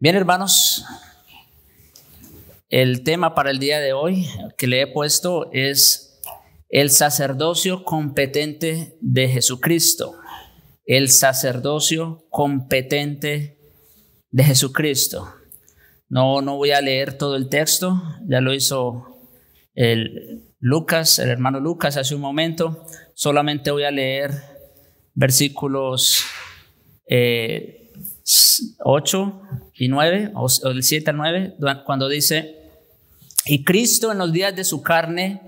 Bien, hermanos, el tema para el día de hoy que le he puesto es el sacerdocio competente de Jesucristo. El sacerdocio competente de Jesucristo. No, no voy a leer todo el texto, ya lo hizo el Lucas, el hermano Lucas hace un momento. Solamente voy a leer versículos 8 eh, y 9, o, 7 al 9, cuando dice, y Cristo en los días de su carne,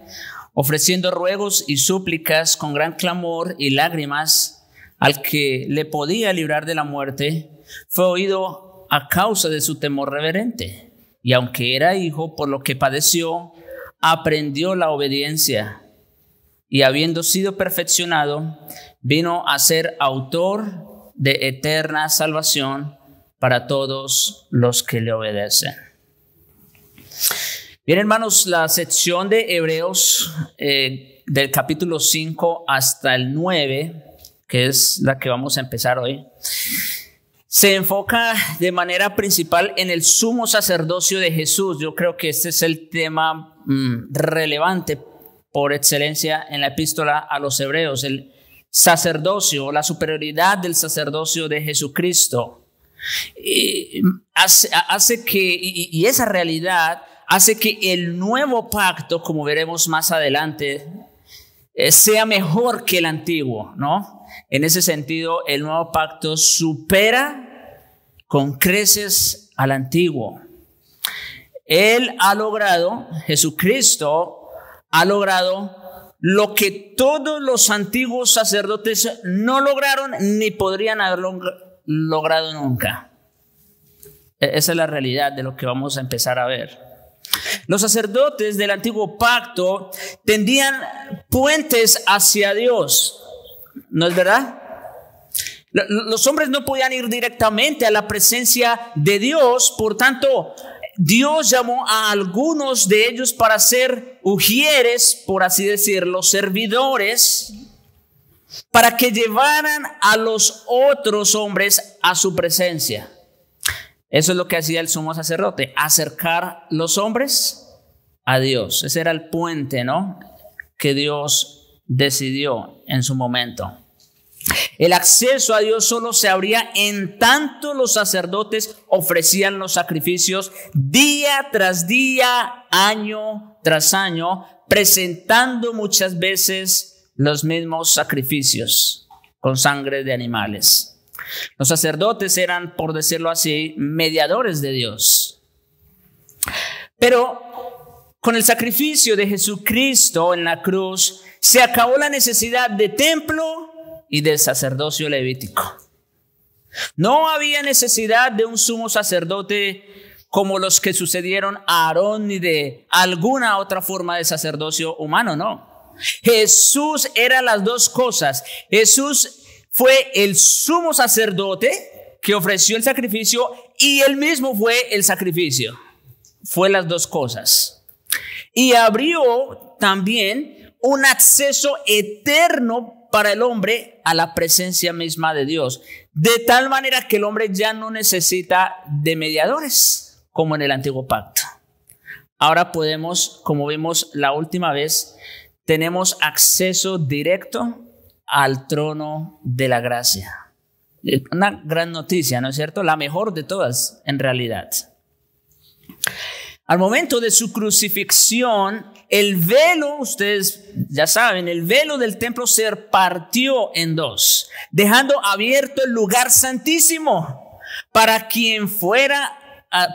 ofreciendo ruegos y súplicas con gran clamor y lágrimas al que le podía librar de la muerte, fue oído a causa de su temor reverente. Y aunque era hijo, por lo que padeció, aprendió la obediencia. Y habiendo sido perfeccionado, vino a ser autor de eterna salvación para todos los que le obedecen. Bien, hermanos, la sección de Hebreos eh, del capítulo 5 hasta el 9, que es la que vamos a empezar hoy, se enfoca de manera principal en el sumo sacerdocio de Jesús. Yo creo que este es el tema mm, relevante por excelencia en la epístola a los hebreos, el sacerdocio, la superioridad del sacerdocio de Jesucristo. Eh, hace, que, y, esa realidad hace que el nuevo pacto, como veremos más adelante, eh, sea mejor que el antiguo, ¿no? En ese sentido, el nuevo pacto supera con creces al antiguo. Él ha logrado, Jesucristo ha logrado lo que todos los antiguos sacerdotes no lograron ni podrían haber logrado logrado nunca. E-, esa es la realidad de lo que vamos a empezar a ver. Los sacerdotes del antiguo pacto tendían puentes hacia Dios, ¿no es verdad? Los hombres no podían ir directamente a la presencia de Dios, por tanto, Dios llamó a algunos de ellos para ser ujieres, por así decirlo, servidores, para que llevaran a los otros hombres a su presencia. Eso es lo que hacía el sumo sacerdote, acercar los hombres a Dios. Ese era el puente, ¿no? Que Dios decidió en su momento. El acceso a Dios solo se abría en tanto los sacerdotes ofrecían los sacrificios día tras día, año tras año, presentando muchas veces los mismos sacrificios con sangre de animales. Los sacerdotes eran, por decirlo así, mediadores de Dios. Pero con el sacrificio de Jesucristo en la cruz, se acabó la necesidad de templo y del sacerdocio levítico. No había necesidad de un sumo sacerdote como los que sucedieron a Aarón ni de alguna otra forma de sacerdocio humano, no. Jesús era las dos cosas. Jesús fue el sumo sacerdote que ofreció el sacrificio y él mismo fue el sacrificio. Fue las dos cosas. Y abrió también un acceso eterno para el hombre a la presencia misma de Dios. De tal manera que el hombre ya no necesita de mediadores como en el antiguo pacto. Ahora podemos, como vimos la última vez, tenemos acceso directo al trono de la gracia. Una gran noticia, ¿no es cierto? La mejor de todas, en realidad. Al momento de su crucifixión, el velo, ustedes ya saben, el velo del templo se partió en dos, dejando abierto el lugar santísimo para quien fuera,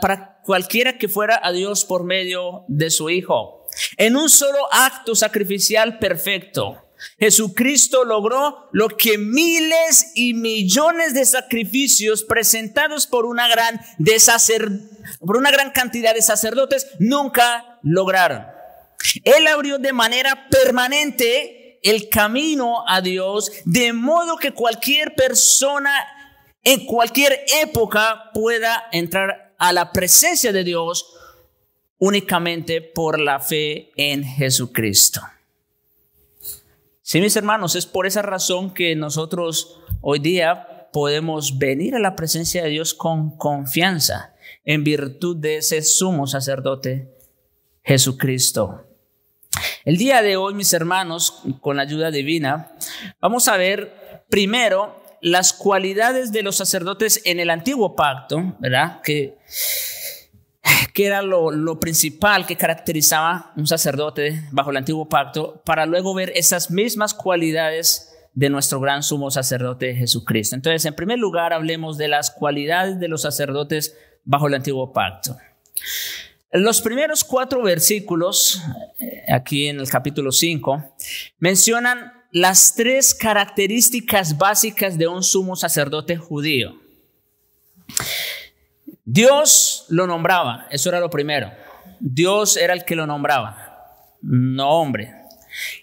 para cualquiera que fuera a Dios por medio de su Hijo. En un solo acto sacrificial perfecto, Jesucristo logró lo que miles y millones de sacrificios presentados por una gran, de por una gran cantidad de sacerdotes nunca lograron. Él abrió de manera permanente el camino a Dios, de modo que cualquier persona en cualquier época pueda entrar a la presencia de Dios únicamente por la fe en Jesucristo. Sí, mis hermanos, es por esa razón que nosotros hoy día podemos venir a la presencia de Dios con confianza en virtud de ese sumo sacerdote Jesucristo. El día de hoy, mis hermanos, con la ayuda divina, vamos a ver primero las cualidades de los sacerdotes en el antiguo pacto, ¿verdad? Que que era lo, principal que caracterizaba un sacerdote bajo el antiguo pacto, para luego ver esas mismas cualidades de nuestro gran sumo sacerdote Jesucristo. Entonces, en primer lugar, hablemos de las cualidades de los sacerdotes bajo el antiguo pacto. Los primeros cuatro versículos, eh, aquí en el capítulo 5, mencionan las tres características básicas de un sumo sacerdote judío. Dios lo nombraba, eso era lo primero. Dios era el que lo nombraba, no hombre.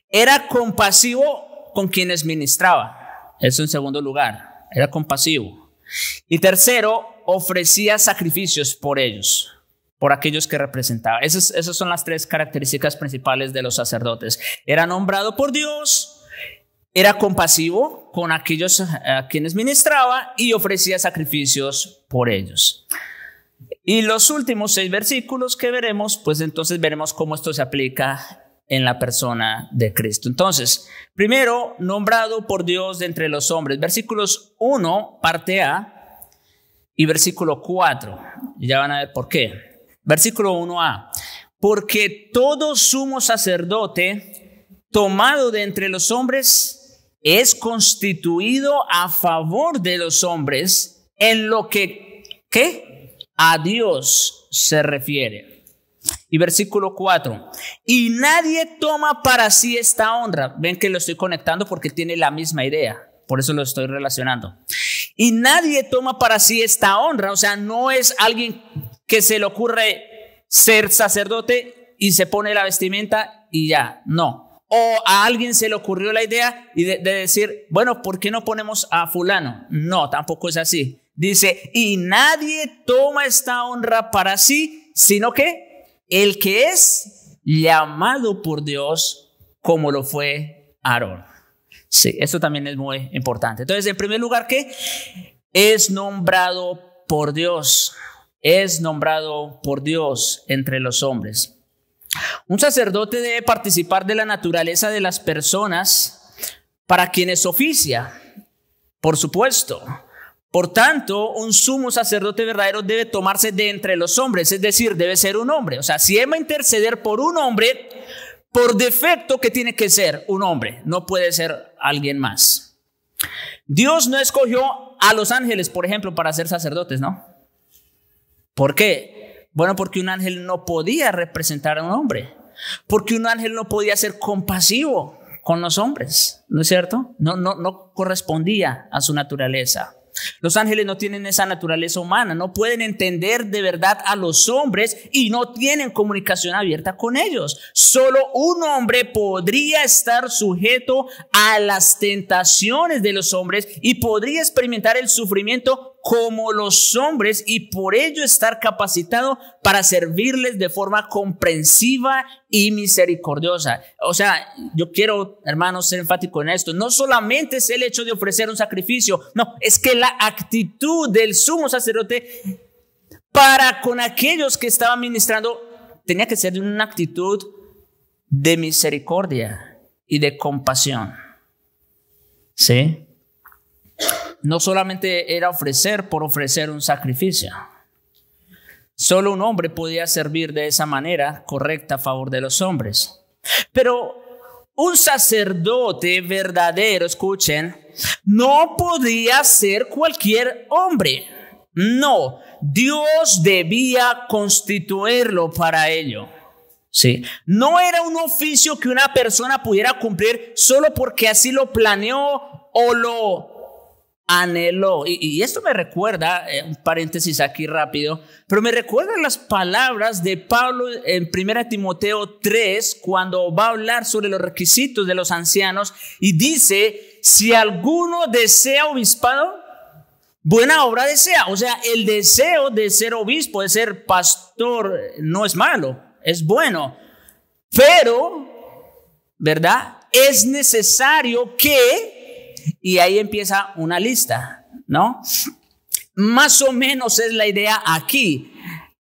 Era compasivo con quienes ministraba, eso en segundo lugar, era compasivo. Y tercero, ofrecía sacrificios por ellos, por aquellos que representaba. Esas, son las tres características principales de los sacerdotes. Era nombrado por Dios, era compasivo con aquellos a quienes ministraba y ofrecía sacrificios por ellos. Y los últimos seis versículos que veremos, pues entonces veremos cómo esto se aplica en la persona de Cristo. Entonces, primero, nombrado por Dios de entre los hombres. Versículos 1, parte A, y versículo 4. Ya van a ver por qué. Versículo 1A. Porque todo sumo sacerdote tomado de entre los hombres es constituido a favor de los hombres en lo que, ¿qué? a Dios se refiere. Y versículo 4, y nadie toma para sí esta honra. Ven que lo estoy conectando porque tiene la misma idea, por eso lo estoy relacionando. Y nadie toma para sí esta honra, o sea, no es alguien que se le ocurre ser sacerdote y se pone la vestimenta y ya, no. O a alguien se le ocurrió la idea de decir, bueno, ¿por qué no ponemos a fulano? No, tampoco es así. Dice, y nadie toma esta honra para sí, sino que el que es llamado por Dios como lo fue Aarón. Sí, esto también es muy importante. Entonces, en primer lugar, ¿qué? Es nombrado por Dios. Es nombrado por Dios entre los hombres. Un sacerdote debe participar de la naturaleza de las personas para quienes oficia, por supuesto. Por tanto, un sumo sacerdote verdadero debe tomarse de entre los hombres, es decir, debe ser un hombre. O sea, si él va a interceder por un hombre, por defecto que tiene que ser un hombre, no puede ser alguien más. Dios no escogió a los ángeles, por ejemplo, para ser sacerdotes, ¿no? ¿Por qué? Bueno, porque un ángel no podía representar a un hombre, porque un ángel no podía ser compasivo con los hombres, ¿no es cierto? No, no, no correspondía a su naturaleza. Los ángeles no tienen esa naturaleza humana, no pueden entender de verdad a los hombres y no tienen comunicación abierta con ellos. Solo un hombre podría estar sujeto a las tentaciones de los hombres y podría experimentar el sufrimiento como los hombres y por ello estar capacitado para servirles de forma comprensiva y misericordiosa. O sea, yo quiero, hermanos, ser enfático en esto. No solamente es el hecho de ofrecer un sacrificio, no, es que la actitud del sumo sacerdote para con aquellos que estaban ministrando tenía que ser una actitud de misericordia y de compasión. ¿Sí? no solamente era ofrecer por ofrecer un sacrificio. Solo un hombre podía servir de esa manera correcta a favor de los hombres. Pero un sacerdote verdadero, escuchen, no podía ser cualquier hombre. No, Dios debía constituirlo para ello. Sí. No era un oficio que una persona pudiera cumplir solo porque así lo planeó o lo anheló. Y, esto me recuerda, eh, un paréntesis aquí rápido, pero me recuerda las palabras de Pablo en 1 Timoteo 3, cuando va a hablar sobre los requisitos de los ancianos y dice, si alguno desea obispado, buena obra desea. O sea, el deseo de ser obispo, de ser pastor, no es malo, es bueno. Pero, ¿verdad? Es necesario que y ahí empieza una lista, ¿no? Más o menos es la idea aquí.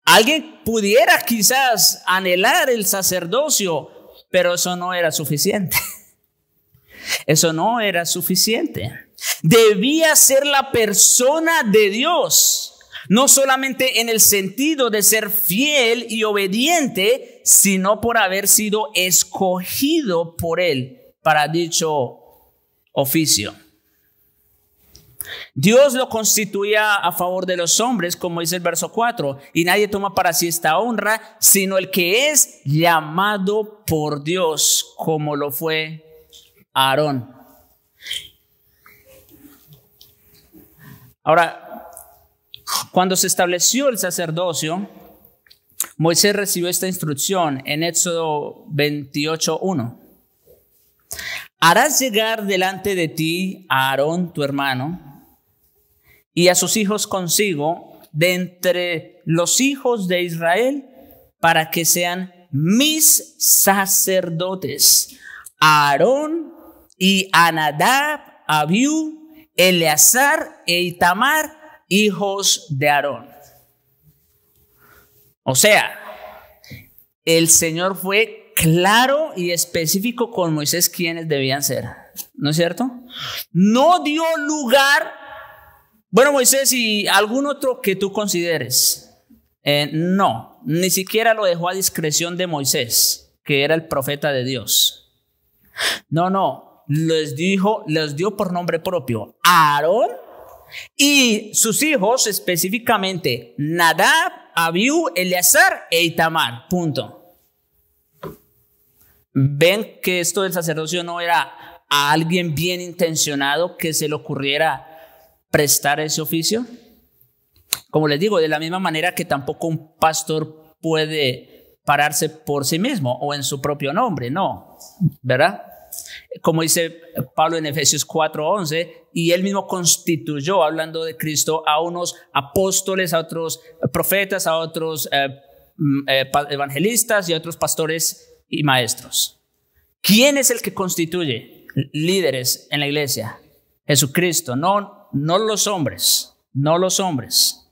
Alguien pudiera quizás anhelar el sacerdocio, pero eso no era suficiente. Eso no era suficiente. Debía ser la persona de Dios, no solamente en el sentido de ser fiel y obediente, sino por haber sido escogido por Él para dicho oficio. Dios lo constituía a favor de los hombres, como dice el verso 4, y nadie toma para sí esta honra, sino el que es llamado por Dios, como lo fue Aarón. Ahora, cuando se estableció el sacerdocio, Moisés recibió esta instrucción en Éxodo 28.1 harás llegar delante de ti a Aarón tu hermano y a sus hijos consigo de entre los hijos de Israel para que sean mis sacerdotes. Aarón y Anadab, Abiú, Eleazar e Itamar, hijos de Aarón. O sea, el Señor fue claro y específico con Moisés quiénes debían ser, ¿no es cierto? No dio lugar, bueno Moisés y algún otro que tú consideres, eh, no, ni siquiera lo dejó a discreción de Moisés, que era el profeta de Dios. No, no, les dijo, dio por nombre propio Aarón y sus hijos específicamente Nadab, Abiú, Eleazar e Itamar. Punto ven que esto del sacerdocio no era a alguien bien intencionado que se le ocurriera prestar ese oficio? Como les digo, de la misma manera que tampoco un pastor puede pararse por sí mismo o en su propio nombre, no, ¿verdad? Como dice Pablo en Efesios 4:11, y él mismo constituyó, hablando de Cristo, a unos apóstoles, a otros profetas, a otros eh, mm, eh, evangelistas y a otros pastores y maestros. ¿Quién es el que constituye líderes en la iglesia? Jesucristo, no, no los hombres, no los hombres.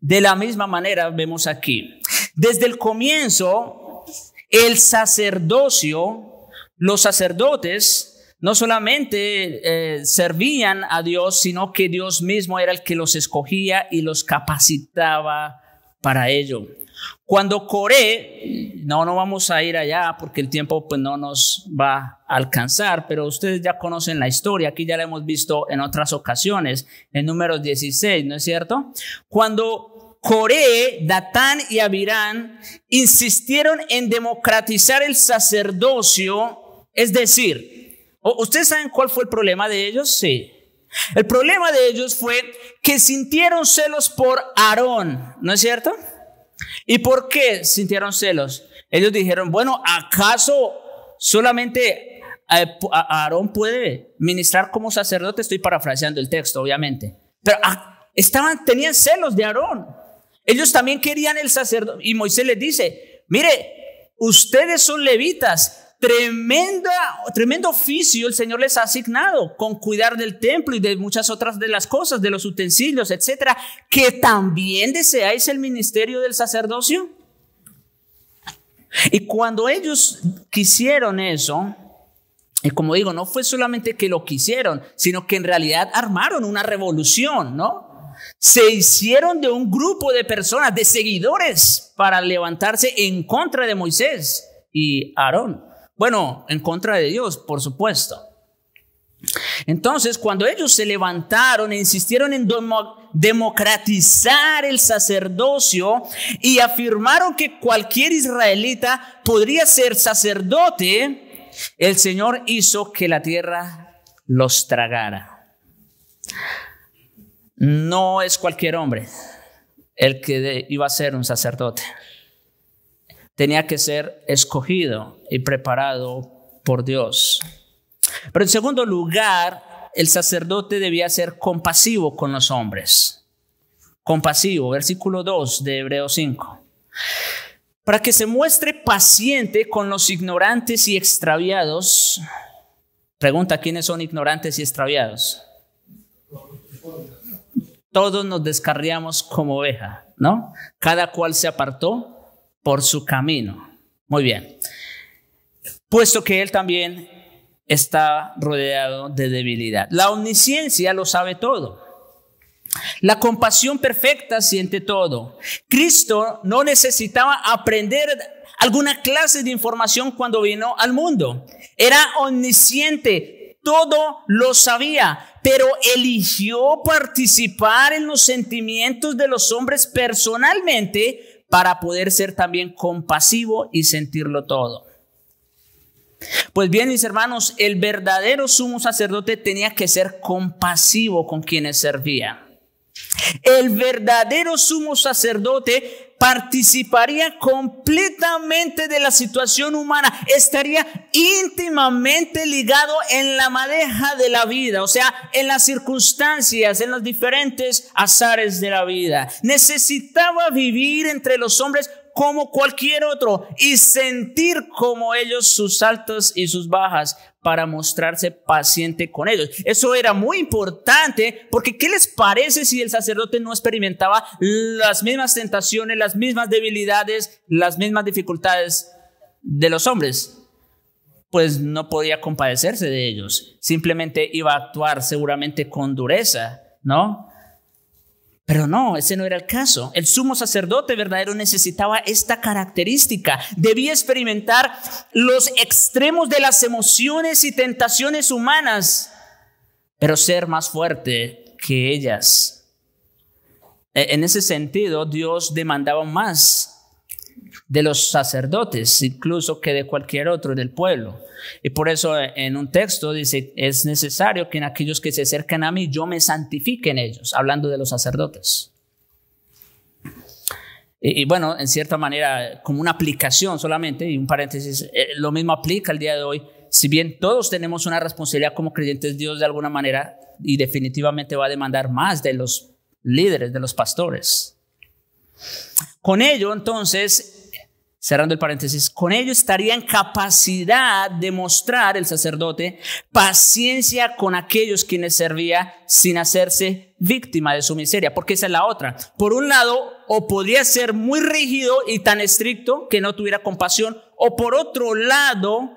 De la misma manera vemos aquí, desde el comienzo, el sacerdocio, los sacerdotes, no solamente eh, servían a Dios, sino que Dios mismo era el que los escogía y los capacitaba para ello. Cuando Coré, no, no vamos a ir allá porque el tiempo pues, no nos va a alcanzar, pero ustedes ya conocen la historia, aquí ya la hemos visto en otras ocasiones, en número 16, ¿no es cierto? Cuando Coré, Datán y Abirán insistieron en democratizar el sacerdocio, es decir, ¿ustedes saben cuál fue el problema de ellos? Sí. El problema de ellos fue que sintieron celos por Aarón, ¿no es cierto? ¿Y por qué sintieron celos? Ellos dijeron, bueno, ¿acaso solamente eh, Aarón puede ministrar como sacerdote? Estoy parafraseando el texto, obviamente. Pero ah, estaban, tenían celos de Aarón. Ellos también querían el sacerdote. Y Moisés les dice, mire, ustedes son levitas, tremenda, tremendo oficio el Señor les ha asignado con cuidar del templo y de muchas otras de las cosas, de los utensilios, etcétera, que también deseáis el ministerio del sacerdocio. Y cuando ellos quisieron eso, y como digo, no fue solamente que lo quisieron, sino que en realidad armaron una revolución, ¿no? se hicieron de un grupo de personas, de seguidores, para levantarse en contra de Moisés y Aarón. Bueno, en contra de Dios, por supuesto. Entonces, cuando ellos se levantaron e insistieron en democratizar el sacerdocio y afirmaron que cualquier israelita podría ser sacerdote, el Señor hizo que la tierra los tragara. No es cualquier hombre el que iba a ser un sacerdote tenía que ser escogido y preparado por Dios. Pero en segundo lugar, el sacerdote debía ser compasivo con los hombres. Compasivo, versículo 2 de Hebreo 5. Para que se muestre paciente con los ignorantes y extraviados. Pregunta, ¿quiénes son ignorantes y extraviados? Todos nos descarriamos como oveja, ¿no? Cada cual se apartó por su camino. Muy bien. Puesto que él también está rodeado de debilidad. La omnisciencia lo sabe todo. La compasión perfecta siente todo. Cristo no necesitaba aprender alguna clase de información cuando vino al mundo. Era omnisciente, todo lo sabía, pero eligió participar en los sentimientos de los hombres personalmente para poder ser también compasivo y sentirlo todo. Pues bien, mis hermanos, el verdadero sumo sacerdote tenía que ser compasivo con quienes servía. El verdadero sumo sacerdote participaría completamente de la situación humana, estaría íntimamente ligado en la madeja de la vida, o sea, en las circunstancias, en los diferentes azares de la vida. Necesitaba vivir entre los hombres como cualquier otro y sentir como ellos sus altos y sus bajas para mostrarse paciente con ellos. Eso era muy importante porque ¿qué les parece si el sacerdote no experimentaba las mismas tentaciones, las mismas debilidades, las mismas dificultades de los hombres? Pues no podía compadecerse de ellos, simplemente iba a actuar seguramente con dureza, ¿no? Pero no, ese no era el caso. El sumo sacerdote verdadero necesitaba esta característica. Debía experimentar los extremos de las emociones y tentaciones humanas, pero ser más fuerte que ellas. E-, en ese sentido, Dios demandaba más de los sacerdotes, incluso que de cualquier otro del pueblo. Y por eso eh, en un texto dice, es necesario que en aquellos que se acercan a mí yo me santifique en ellos, hablando de los sacerdotes. Y, bueno, en cierta manera, como una aplicación solamente, y un paréntesis, eh, lo mismo aplica el día de hoy. Si bien todos tenemos una responsabilidad como creyentes, Dios de alguna manera y definitivamente va a demandar más de los líderes, de los pastores. Con ello, entonces, cerrando el paréntesis, con ello estaría en capacidad de mostrar el sacerdote paciencia con aquellos quienes servía sin hacerse víctima de su miseria, porque esa es la otra. Por un lado, o podría ser muy rígido y tan estricto que no tuviera compasión, o por otro lado,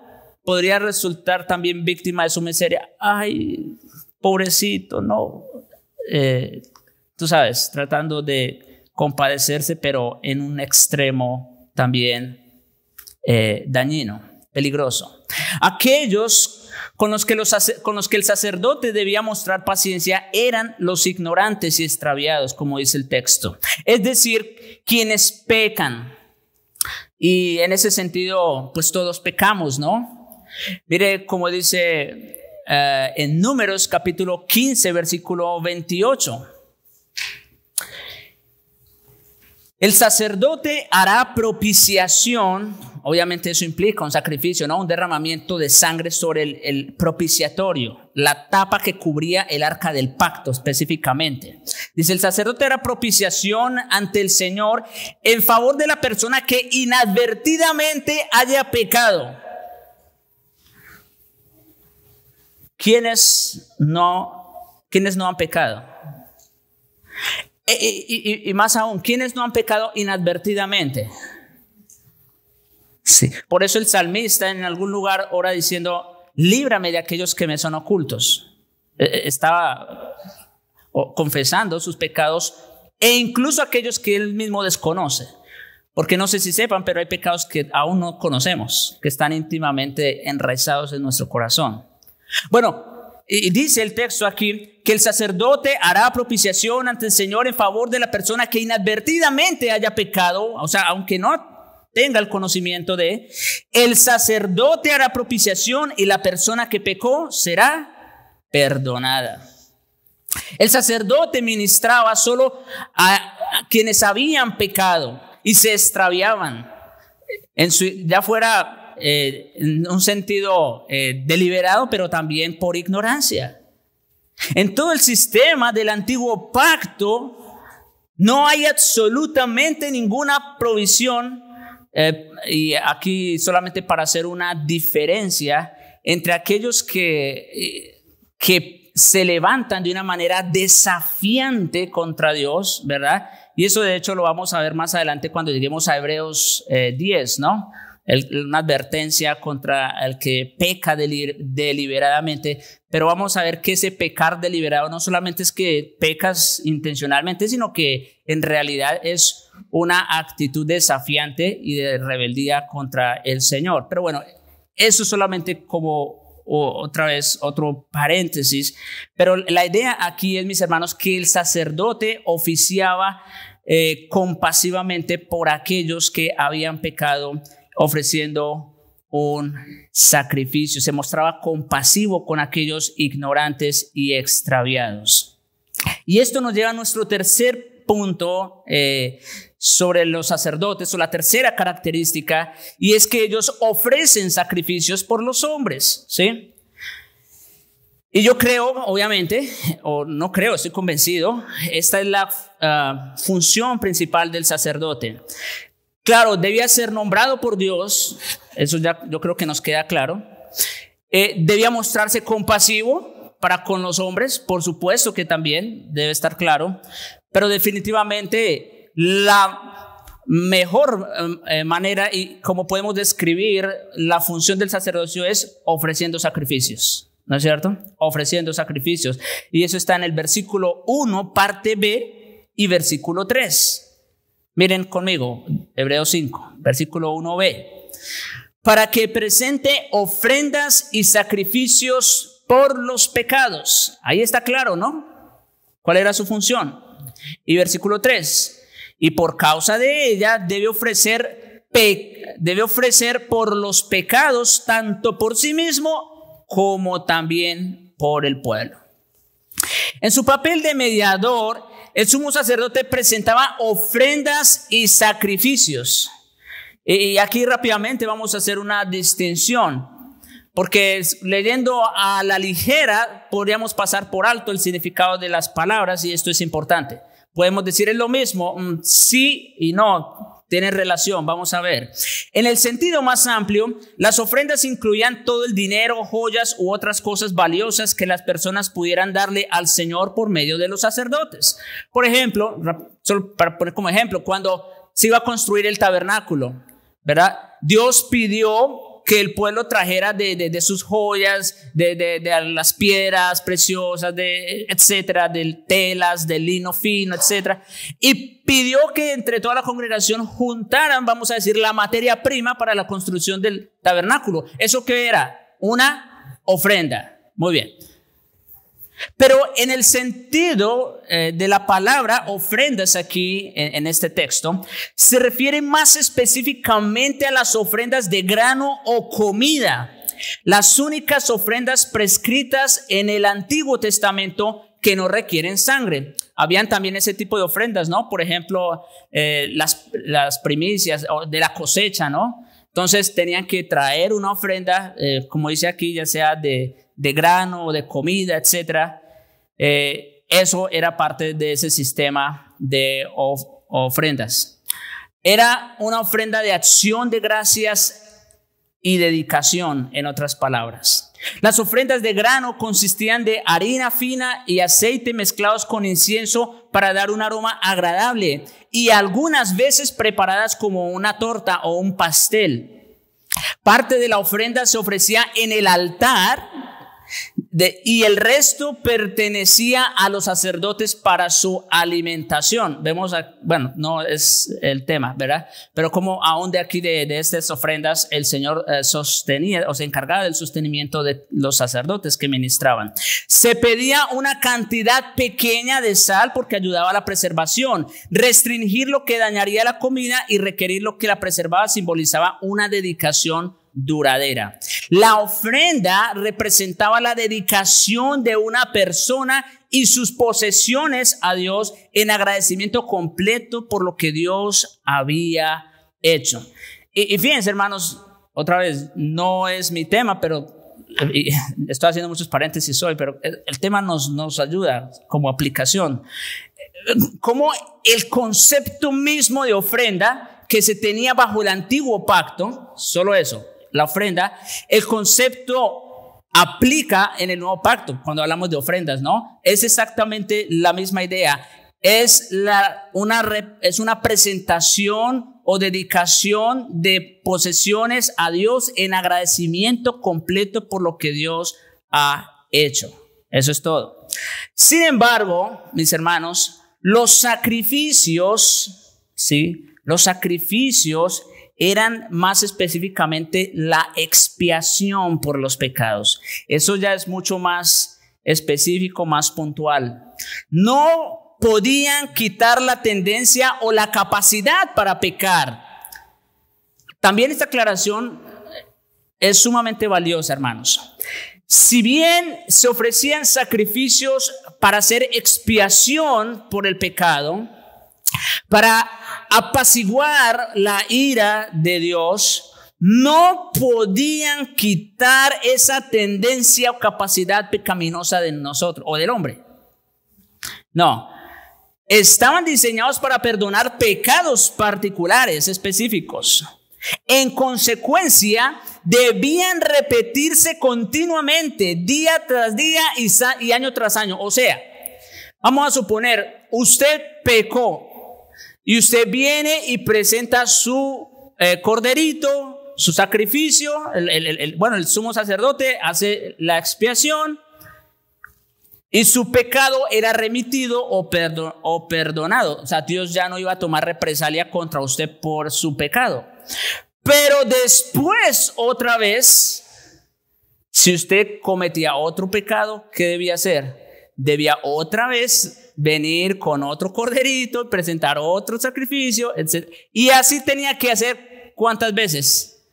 podría resultar también víctima de su miseria. Ay, pobrecito, no. Eh, tú sabes, tratando de compadecerse, pero en un extremo también eh, dañino, peligroso. Aquellos con los, que los, con los que el sacerdote debía mostrar paciencia eran los ignorantes y extraviados, como dice el texto. Es decir, quienes pecan. Y en ese sentido, pues todos pecamos, ¿no? Mire como dice eh, en Números capítulo 15, versículo 28. El sacerdote hará propiciación, obviamente eso implica un sacrificio, ¿no? un derramamiento de sangre sobre el, propiciatorio, la tapa que cubría el arca del pacto específicamente. Dice, el sacerdote hará propiciación ante el Señor en favor de la persona que inadvertidamente haya pecado. ¿Quiénes no, quiénes no han pecado? Eh, y, más aún, ¿quiénes no han pecado inadvertidamente? Sí. Por eso el salmista en algún lugar ora diciendo, líbrame de aquellos que me son ocultos. Eh, eh, estaba confesando sus pecados e incluso aquellos que él mismo desconoce. Porque no sé si sepan, pero hay pecados que aún no conocemos, que están íntimamente enraizados en nuestro corazón. Bueno, y dice el texto aquí que el sacerdote hará propiciación ante el Señor en favor de la persona que inadvertidamente haya pecado, o sea, aunque no tenga el conocimiento de, el sacerdote hará propiciación y la persona que pecó será perdonada. El sacerdote ministraba solo a, quienes habían pecado y se extraviaban, en su, ya fuera eh, en un sentido eh, deliberado, pero también por ignorancia. En todo el sistema del antiguo pacto no hay absolutamente ninguna provisión, eh, y aquí solamente para hacer una diferencia, entre aquellos que, que se levantan de una manera desafiante contra Dios, ¿verdad? Y eso de hecho lo vamos a ver más adelante cuando lleguemos a Hebreos 10, ¿no? una advertencia contra el que peca deliberadamente, pero vamos a ver que ese pecar deliberado no solamente es que pecas intencionalmente, sino que en realidad es una actitud desafiante y de rebeldía contra el Señor. Pero bueno, eso solamente como otra vez otro paréntesis, pero la idea aquí es, mis hermanos, que el sacerdote oficiaba eh, compasivamente por aquellos que habían pecado ofreciendo un sacrificio, se mostraba compasivo con aquellos ignorantes y extraviados. Y esto nos lleva a nuestro tercer punto eh, sobre los sacerdotes, o la tercera característica, y es que ellos ofrecen sacrificios por los hombres, ¿sí? Y yo creo, obviamente, o no creo, estoy convencido, esta es la ah, función principal del sacerdote. Claro, debía ser nombrado por Dios, eso ya yo creo que nos queda claro. Eh, debía mostrarse compasivo para con los hombres, por supuesto que también debe estar claro, pero definitivamente la mejor eh, eh, manera y como podemos describir la función del sacerdocio es ofreciendo sacrificios. ¿no es cierto? Ofreciendo sacrificios. Y eso está en el versículo 1, parte B, y versículo 3. Miren conmigo, Hebreos 5, versículo 1b. Para que presente ofrendas y sacrificios por los pecados. Ahí está claro, ¿no? ¿Cuál era su función? Y versículo 3. Y por causa de ella debe ofrecer, debe ofrecer por los pecados, tanto por sí mismo como también por el pueblo. En su papel de mediador, el sumo sacerdote presentaba ofrendas y sacrificios. Y aquí rápidamente vamos a hacer una distinción, porque leyendo a la ligera podríamos pasar por alto el significado de las palabras y esto es importante. Podemos decir es lo mismo, mm, sí y no, tienen relación, vamos a ver. En el sentido más amplio, las ofrendas incluían todo el dinero, joyas u otras cosas valiosas que las personas pudieran darle al Señor por medio de los sacerdotes. Por ejemplo, solo para poner como ejemplo, cuando se iba a construir el tabernáculo, ¿verdad? Dios pidió que el pueblo trajera de, sus joyas, de, las piedras preciosas, de, etcétera, de telas, de lino fino, etcétera. Y pidió que entre toda la congregación juntaran, vamos a decir, la materia prima para la construcción del tabernáculo. ¿Eso qué era? Una ofrenda. Muy bien. Pero en el sentido eh, de la palabra ofrendas aquí en, este texto, se refiere más específicamente a las ofrendas de grano o comida, las únicas ofrendas prescritas en el Antiguo Testamento que no requieren sangre. Habían también ese tipo de ofrendas, ¿no? Por ejemplo, eh, las, primicias de la cosecha, ¿no? Entonces tenían que traer una ofrenda, eh, como dice aquí, ya sea de de grano, de comida, etc. Eh, eso era parte de ese sistema de ofrendas. Era una ofrenda de acción de gracias y dedicación, en otras palabras. Las ofrendas de grano consistían de harina fina y aceite mezclados con incienso para dar un aroma agradable y algunas veces preparadas como una torta o un pastel. Parte de la ofrenda se ofrecía en el altar de, y el resto pertenecía a los sacerdotes para su alimentación. Vemos, bueno, no es el tema, ¿verdad? Pero como aún de aquí, de, de estas ofrendas, el Señor eh, sostenía o se encargaba del sostenimiento de los sacerdotes que ministraban. Se pedía una cantidad pequeña de sal porque ayudaba a la preservación, restringir lo que dañaría la comida y requerir lo que la preservaba simbolizaba una dedicación duradera. La ofrenda representaba la dedicación de una persona y sus posesiones a Dios en agradecimiento completo por lo que Dios había hecho. Y, fíjense, hermanos, otra vez, no es mi tema, pero estoy haciendo muchos paréntesis hoy, pero el, tema nos, nos ayuda como aplicación. Como el concepto mismo de ofrenda que se tenía bajo el antiguo pacto, solo eso, la ofrenda, el concepto aplica en el nuevo pacto, cuando hablamos de ofrendas, ¿no? Es exactamente la misma idea. Es, una, una presentación o dedicación de posesiones a Dios en agradecimiento completo por lo que Dios ha hecho. Eso es todo. Sin embargo, mis hermanos, los sacrificios, ¿sí? Los sacrificios eran más específicamente la expiación por los pecados. Eso ya es mucho más específico, más puntual. No podían quitar la tendencia o la capacidad para pecar. También esta aclaración es sumamente valiosa, hermanos. Si bien se ofrecían sacrificios para hacer expiación por el pecado, para apaciguar la ira de Dios, no podían quitar esa tendencia o capacidad pecaminosa de nosotros o del hombre. No, estaban diseñados para perdonar pecados particulares específicos. En consecuencia, debían repetirse continuamente, día tras día y, y año tras año. O sea, vamos a suponer, usted pecó y usted viene y presenta su eh, corderito, su sacrificio. El, bueno, el sumo sacerdote hace la expiación y su pecado era remitido o, o perdonado. O sea, Dios ya no iba a tomar represalia contra usted por su pecado. Pero después, otra vez, si usted cometía otro pecado, ¿qué debía hacer? Debía otra vez venir con otro corderito, presentar otro sacrificio, etc. Y así tenía que hacer cuántas veces.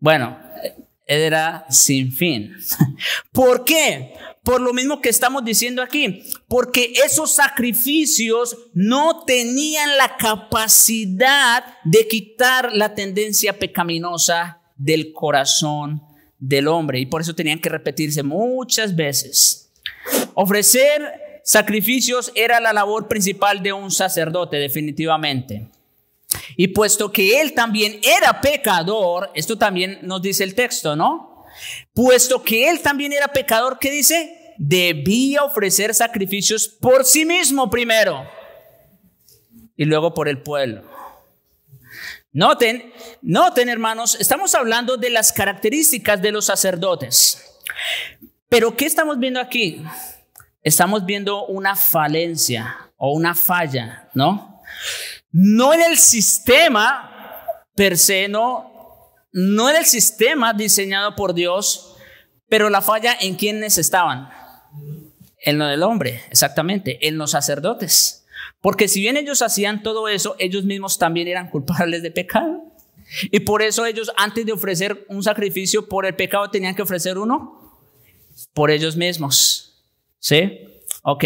Bueno, era sin fin. ¿Por qué? Por lo mismo que estamos diciendo aquí, porque esos sacrificios no tenían la capacidad de quitar la tendencia pecaminosa del corazón del hombre y por eso tenían que repetirse muchas veces. Ofrecer Sacrificios era la labor principal de un sacerdote, definitivamente. Y puesto que él también era pecador, esto también nos dice el texto, ¿no? Puesto que él también era pecador, ¿qué dice? Debía ofrecer sacrificios por sí mismo primero y luego por el pueblo. Noten, noten hermanos, estamos hablando de las características de los sacerdotes. Pero ¿qué estamos viendo aquí? estamos viendo una falencia o una falla, ¿no? No en el sistema per se, no, no en el sistema diseñado por Dios, pero la falla en quienes estaban. En lo del hombre, exactamente, en los sacerdotes. Porque si bien ellos hacían todo eso, ellos mismos también eran culpables de pecado. Y por eso ellos antes de ofrecer un sacrificio por el pecado tenían que ofrecer uno por ellos mismos. ¿Sí? Ok,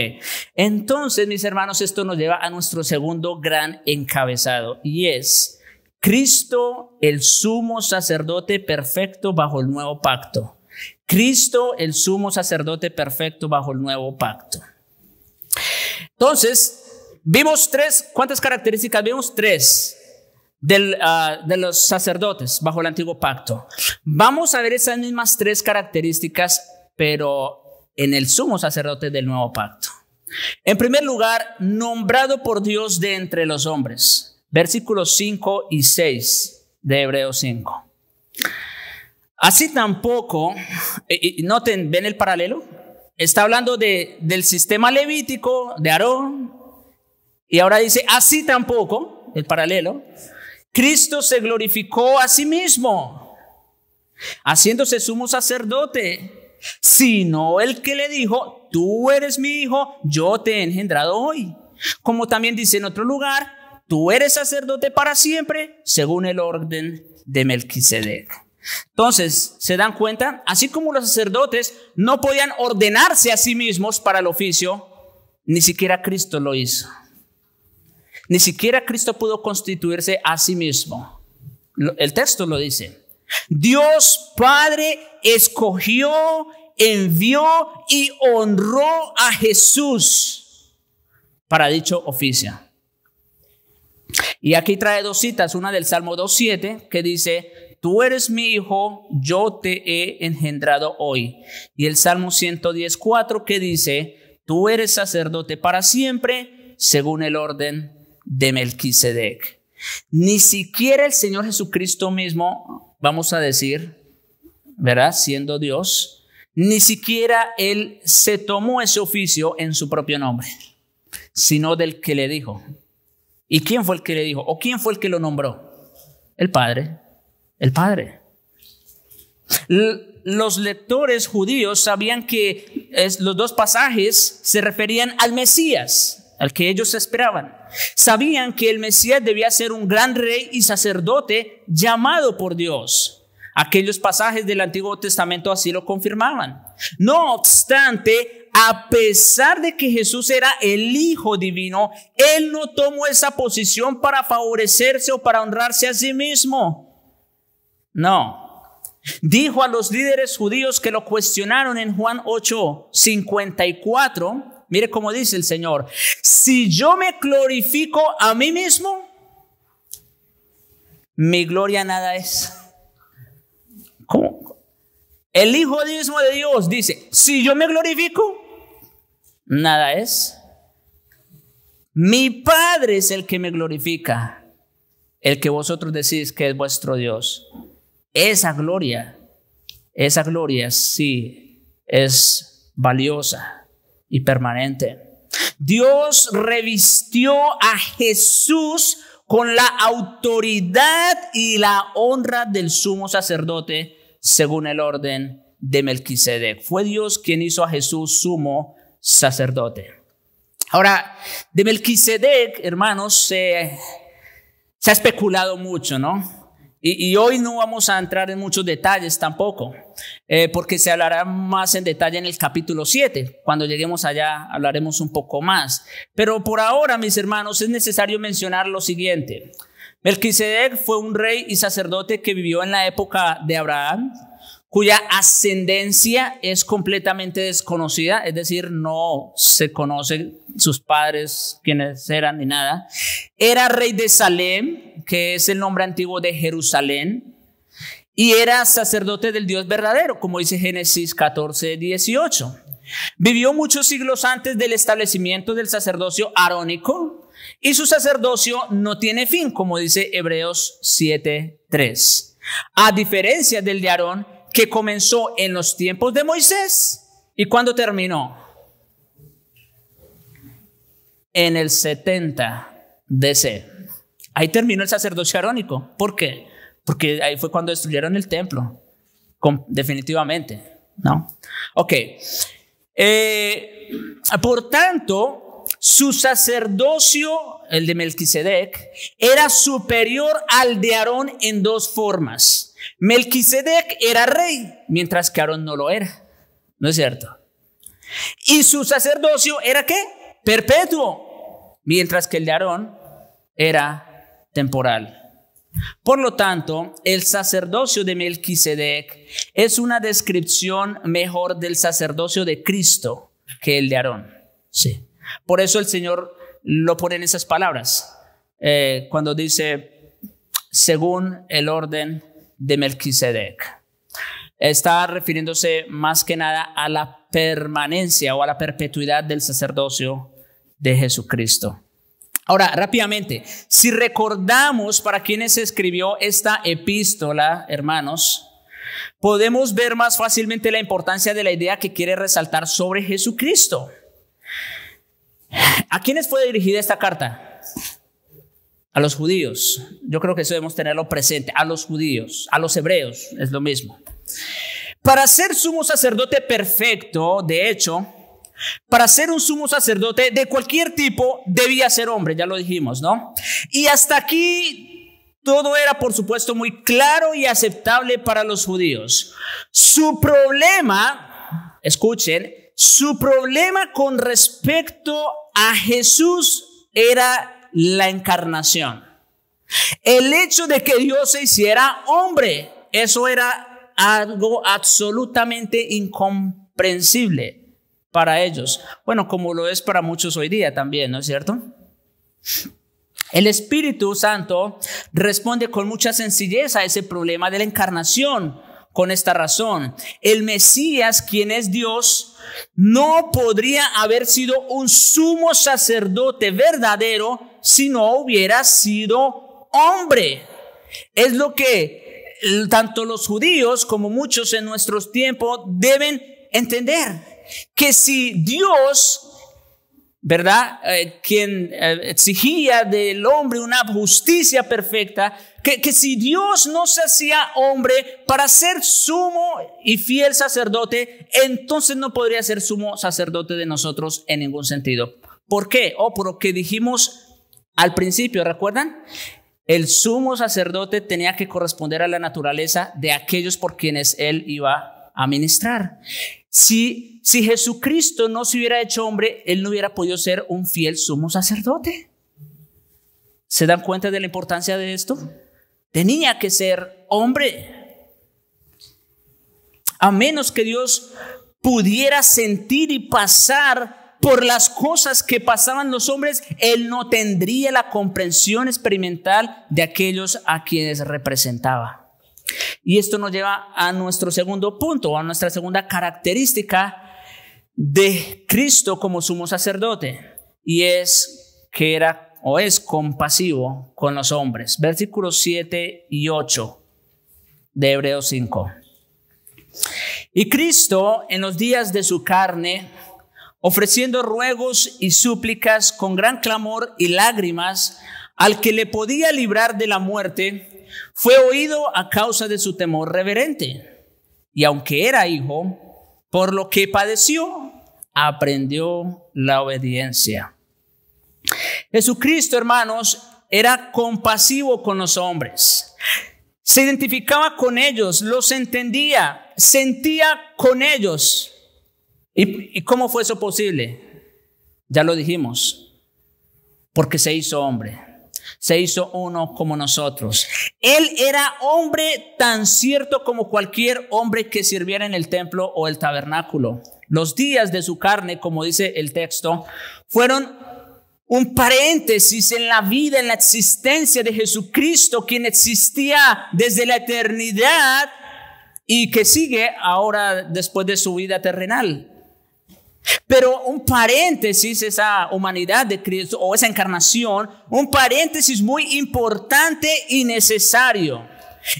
entonces mis hermanos, esto nos lleva a nuestro segundo gran encabezado y es Cristo el sumo sacerdote perfecto bajo el nuevo pacto. Cristo el sumo sacerdote perfecto bajo el nuevo pacto. Entonces, vimos tres, ¿cuántas características? Vimos tres ah, de los sacerdotes bajo el antiguo pacto. Vamos a ver esas mismas tres características, pero en el sumo sacerdote del nuevo pacto. En primer lugar, nombrado por Dios de entre los hombres. Versículos 5 y 6 de Hebreos 5. Así tampoco, y eh, eh, noten, ¿ven el paralelo? Está hablando de, del sistema levítico de Aarón, y ahora dice, así tampoco, el paralelo, Cristo se glorificó a sí mismo, haciéndose sumo sacerdote sino el que le dijo, tú eres mi hijo, yo te he engendrado hoy. Como también dice en otro lugar, tú eres sacerdote para siempre, según el orden de Melquisedec. Entonces, ¿se dan cuenta? Así como los sacerdotes no podían ordenarse a sí mismos para el oficio, ni siquiera Cristo lo hizo. Ni siquiera Cristo pudo constituirse a sí mismo. El texto lo dice. Dios Padre escogió, envió y honró a Jesús para dicho oficio. Y aquí trae dos citas, una del Salmo 2.7 que dice, tú eres mi hijo, yo te he engendrado hoy. Y el Salmo 114 que dice, tú eres sacerdote para siempre según el orden de Melquisedec. Ni siquiera el Señor Jesucristo mismo vamos a decir, ¿verdad? Siendo Dios, ni siquiera Él se tomó ese oficio en su propio nombre, sino del que le dijo. ¿Y quién fue el que le dijo? ¿O quién fue el que lo nombró? El Padre. El Padre. los lectores judíos sabían que los dos pasajes se referían al Mesías, al que ellos esperaban. Sabían que el Mesías debía ser un gran rey y sacerdote llamado por Dios. Aquellos pasajes del Antiguo Testamento así lo confirmaban. No obstante, a pesar de que Jesús era el Hijo Divino, Él no tomó esa posición para favorecerse o para honrarse a sí mismo. No. Dijo a los líderes judíos que lo cuestionaron en Juan 8, 54, Mire cómo dice el Señor, si yo me glorifico a mí mismo, mi gloria nada es. El Hijo mismo de Dios dice, si yo me glorifico, nada es. Mi Padre es el que me glorifica, el que vosotros decís que es vuestro Dios. Esa gloria, esa gloria sí es valiosa y permanente. Dios revistió a Jesús con la autoridad y la honra del sumo sacerdote según el orden de Melquisedec. Fue Dios quien hizo a Jesús sumo sacerdote. Ahora, de Melquisedec, hermanos, se, se ha especulado mucho, ¿no? Y, hoy no vamos a entrar en muchos detalles tampoco, eh, porque se hablará más en detalle en el capítulo 7. Cuando lleguemos allá hablaremos un poco más. Pero por ahora, mis hermanos, es necesario mencionar lo siguiente. Melquisedec fue un rey y sacerdote que vivió en la época de Abraham, cuya ascendencia es completamente desconocida, es decir, no se conocen sus padres, quienes eran ni nada. Era rey de Salem, que es el nombre antiguo de Jerusalén, y era sacerdote del Dios verdadero, como dice Génesis 14, 18. Vivió muchos siglos antes del establecimiento del sacerdocio arónico, y su sacerdocio no tiene fin, como dice Hebreos 7, 3. A diferencia del de Aarón, que comenzó en los tiempos de Moisés y cuando terminó. En el 70 DC. Ahí terminó el sacerdocio arónico. ¿Por qué? Porque ahí fue cuando destruyeron el templo. definitivamente. ¿No? Ok. Eh, por tanto, su sacerdocio, el de Melquisedec, era superior al de Aarón en dos formas. Melquisedec era rey, mientras que Aarón no lo era. ¿No es cierto? Y su sacerdocio era qué? Perpetuo, mientras que el de Aarón era temporal. Por lo tanto, el sacerdocio de Melquisedec es una descripción mejor del sacerdocio de Cristo que el de Aarón. Sí. Por eso el Señor lo pone en esas palabras, eh, cuando dice, según el orden de Melquisedec. Está refiriéndose más que nada a la permanencia o a la perpetuidad del sacerdocio de Jesucristo. Ahora, rápidamente, si recordamos para quienes escribió esta epístola, hermanos, podemos ver más fácilmente la importancia de la idea que quiere resaltar sobre Jesucristo. ¿A quiénes fue dirigida esta carta? a los judíos. Yo creo que eso debemos tenerlo presente, a los judíos, a los hebreos, es lo mismo. Para ser sumo sacerdote perfecto, de hecho, para ser un sumo sacerdote de cualquier tipo debía ser hombre, ya lo dijimos, ¿no? Y hasta aquí todo era, por supuesto, muy claro y aceptable para los judíos. Su problema, escuchen, su problema con respecto a Jesús era la encarnación. El hecho de que Dios se hiciera hombre, eso era algo absolutamente incomprensible para ellos. Bueno, como lo es para muchos hoy día también, ¿no es cierto? El Espíritu Santo responde con mucha sencillez a ese problema de la encarnación con esta razón. El Mesías, quien es Dios, no podría haber sido un sumo sacerdote verdadero si no hubiera sido hombre. Es lo que tanto los judíos como muchos en nuestros tiempos deben entender. Que si Dios ¿verdad? Eh, quien eh, exigía del hombre una justicia perfecta, que, si Dios no se hacía hombre para ser sumo y fiel sacerdote, entonces no podría ser sumo sacerdote de nosotros en ningún sentido. ¿Por qué? O oh, por dijimos al principio, ¿recuerdan? El sumo sacerdote tenía que corresponder a la naturaleza de aquellos por quienes él iba a ministrar. Si, si Jesucristo no se hubiera hecho hombre, él no hubiera podido ser un fiel sumo sacerdote. ¿Se dan cuenta de la importancia de esto? Tenía que ser hombre. A menos que Dios pudiera sentir y pasar por las cosas que pasaban los hombres, él no tendría la comprensión experimental de aquellos a quienes representaba. Y esto nos lleva a nuestro segundo punto, a nuestra segunda característica de Cristo como sumo sacerdote, y es que era o es compasivo con los hombres. Versículos 7 y 8 de Hebreos 5. Y Cristo en los días de su carne, ofreciendo ruegos y súplicas con gran clamor y lágrimas al que le podía librar de la muerte, fue oído a causa de su temor reverente. Y aunque era hijo, por lo que padeció, aprendió la obediencia. Jesucristo, hermanos, era compasivo con los hombres. Se identificaba con ellos, los entendía, sentía con ellos. ¿Y, cómo fue eso posible? Ya lo dijimos, porque se hizo hombre, se hizo uno como nosotros. Él era hombre tan cierto como cualquier hombre que sirviera en el templo o el tabernáculo. Los días de su carne, como dice el texto, fueron un paréntesis en la vida, en la existencia de Jesucristo, quien existía desde la eternidad y que sigue ahora después de su vida terrenal. Pero un paréntesis, esa humanidad de Cristo o esa encarnación, un paréntesis muy importante y necesario.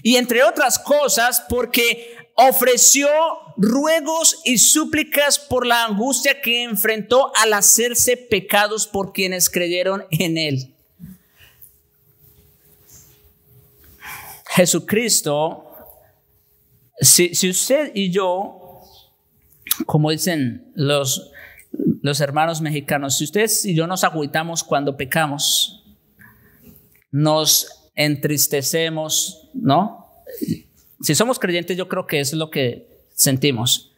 Y entre otras cosas, porque ofreció ruegos y súplicas por la angustia que enfrentó al hacerse pecados por quienes creyeron en él. Jesucristo, si, usted y yo como dicen los, los hermanos mexicanos, si ustedes y yo nos agüitamos cuando pecamos, nos entristecemos, ¿no? Si somos creyentes, yo creo que es lo que sentimos.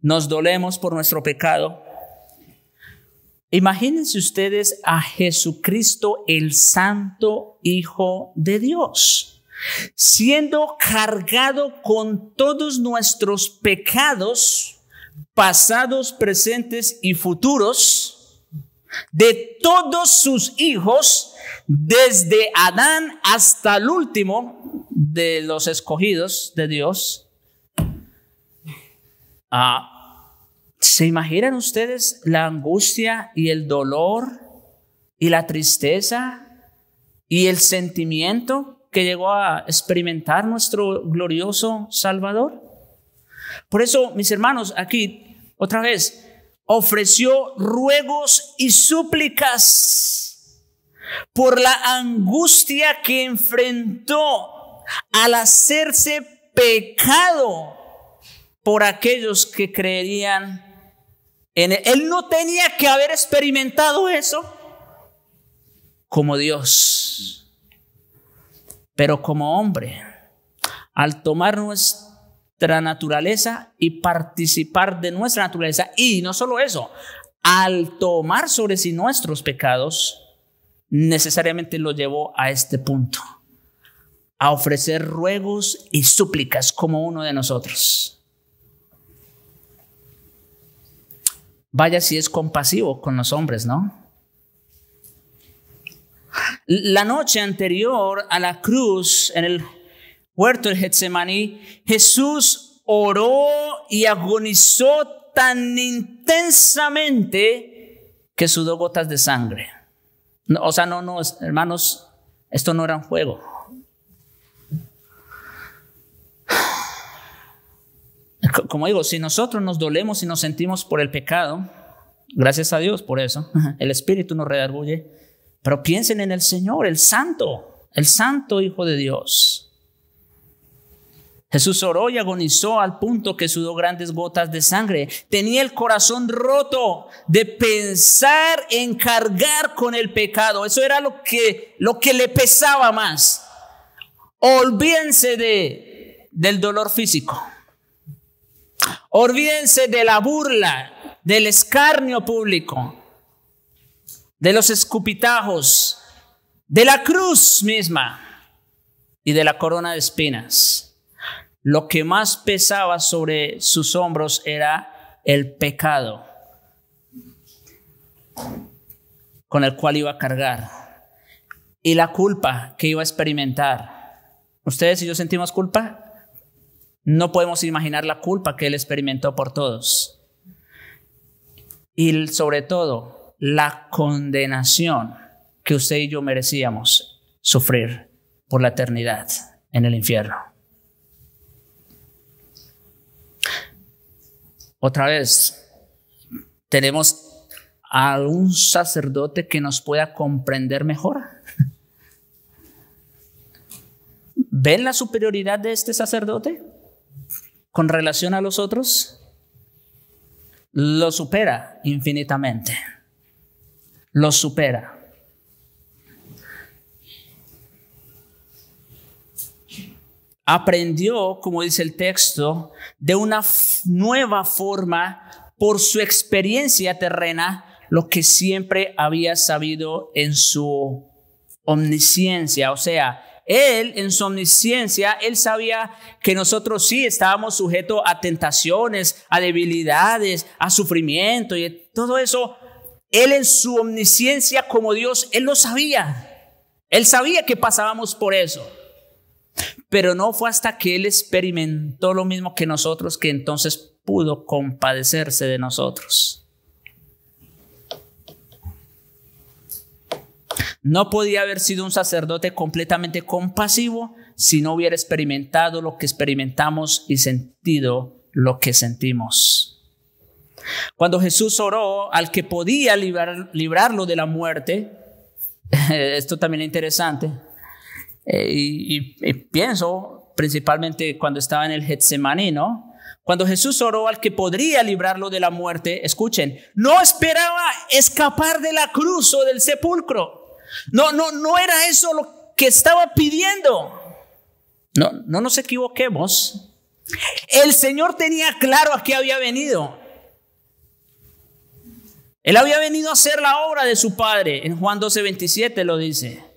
Nos dolemos por nuestro pecado. Imagínense ustedes a Jesucristo, el Santo Hijo de Dios, siendo cargado con todos nuestros pecados pasados, presentes y futuros de todos sus hijos, desde Adán hasta el último de los escogidos de Dios. Ah, ¿Se imaginan ustedes la angustia y el dolor y la tristeza y el sentimiento que llegó a experimentar nuestro glorioso Salvador? Por eso, mis hermanos, aquí otra vez, ofreció ruegos y súplicas por la angustia que enfrentó al hacerse pecado por aquellos que creerían en él. Él no tenía que haber experimentado eso como Dios, pero como hombre, al tomar nuestra naturaleza y participar de nuestra naturaleza. Y no solo eso, al tomar sobre sí nuestros pecados, necesariamente lo llevó a este punto, a ofrecer ruegos y súplicas como uno de nosotros. Vaya si es compasivo con los hombres, ¿no? La noche anterior a la cruz, en el huerto el Getsemaní, Jesús oró y agonizó tan intensamente que sudó gotas de sangre. o sea, no, no, hermanos, esto no era un juego. Como digo, si nosotros nos dolemos y nos sentimos por el pecado, gracias a Dios por eso, el Espíritu nos redarguye, pero piensen en el Señor, el Santo, el Santo Hijo de Dios. Jesús oró y agonizó al punto que sudó grandes gotas de sangre. Tenía el corazón roto de pensar en cargar con el pecado. Eso era lo que, lo que le pesaba más. Olvídense de, del dolor físico. Olvídense de la burla, del escarnio público, de los escupitajos, de la cruz misma y de la corona de espinas. Lo que más pesaba sobre sus hombros era el pecado con el cual iba a cargar y la culpa que iba a experimentar. ¿Ustedes y yo sentimos culpa? No podemos imaginar la culpa que él experimentó por todos. Y sobre todo, la condenación que usted y yo merecíamos sufrir por la eternidad en el infierno. otra vez, tenemos a un sacerdote que nos pueda comprender mejor. ¿Ven la superioridad de este sacerdote con relación a los otros? Lo supera infinitamente. Lo supera. aprendió, como dice el texto, de una nueva forma por su experiencia terrena lo que siempre había sabido en su omnisciencia. O sea, él en su omnisciencia, él sabía que nosotros sí estábamos sujetos a tentaciones, a debilidades, a sufrimiento y todo eso. Él en su omnisciencia como Dios, él lo sabía. Él sabía que pasábamos por eso. Pero no fue hasta que Él experimentó lo mismo que nosotros que entonces pudo compadecerse de nosotros. No podía haber sido un sacerdote completamente compasivo si no hubiera experimentado lo que experimentamos y sentido lo que sentimos. Cuando Jesús oró al que podía librarlo de la muerte, esto también es interesante, eh, y, pienso principalmente cuando estaba en el Getsemaní, ¿no? Cuando Jesús oró al que podría librarlo de la muerte, escuchen, no esperaba escapar de la cruz o del sepulcro. No, no, no era eso lo que estaba pidiendo. No, no nos equivoquemos. El Señor tenía claro a qué había venido. Él había venido a hacer la obra de su Padre. En Juan 12, 27 lo dice.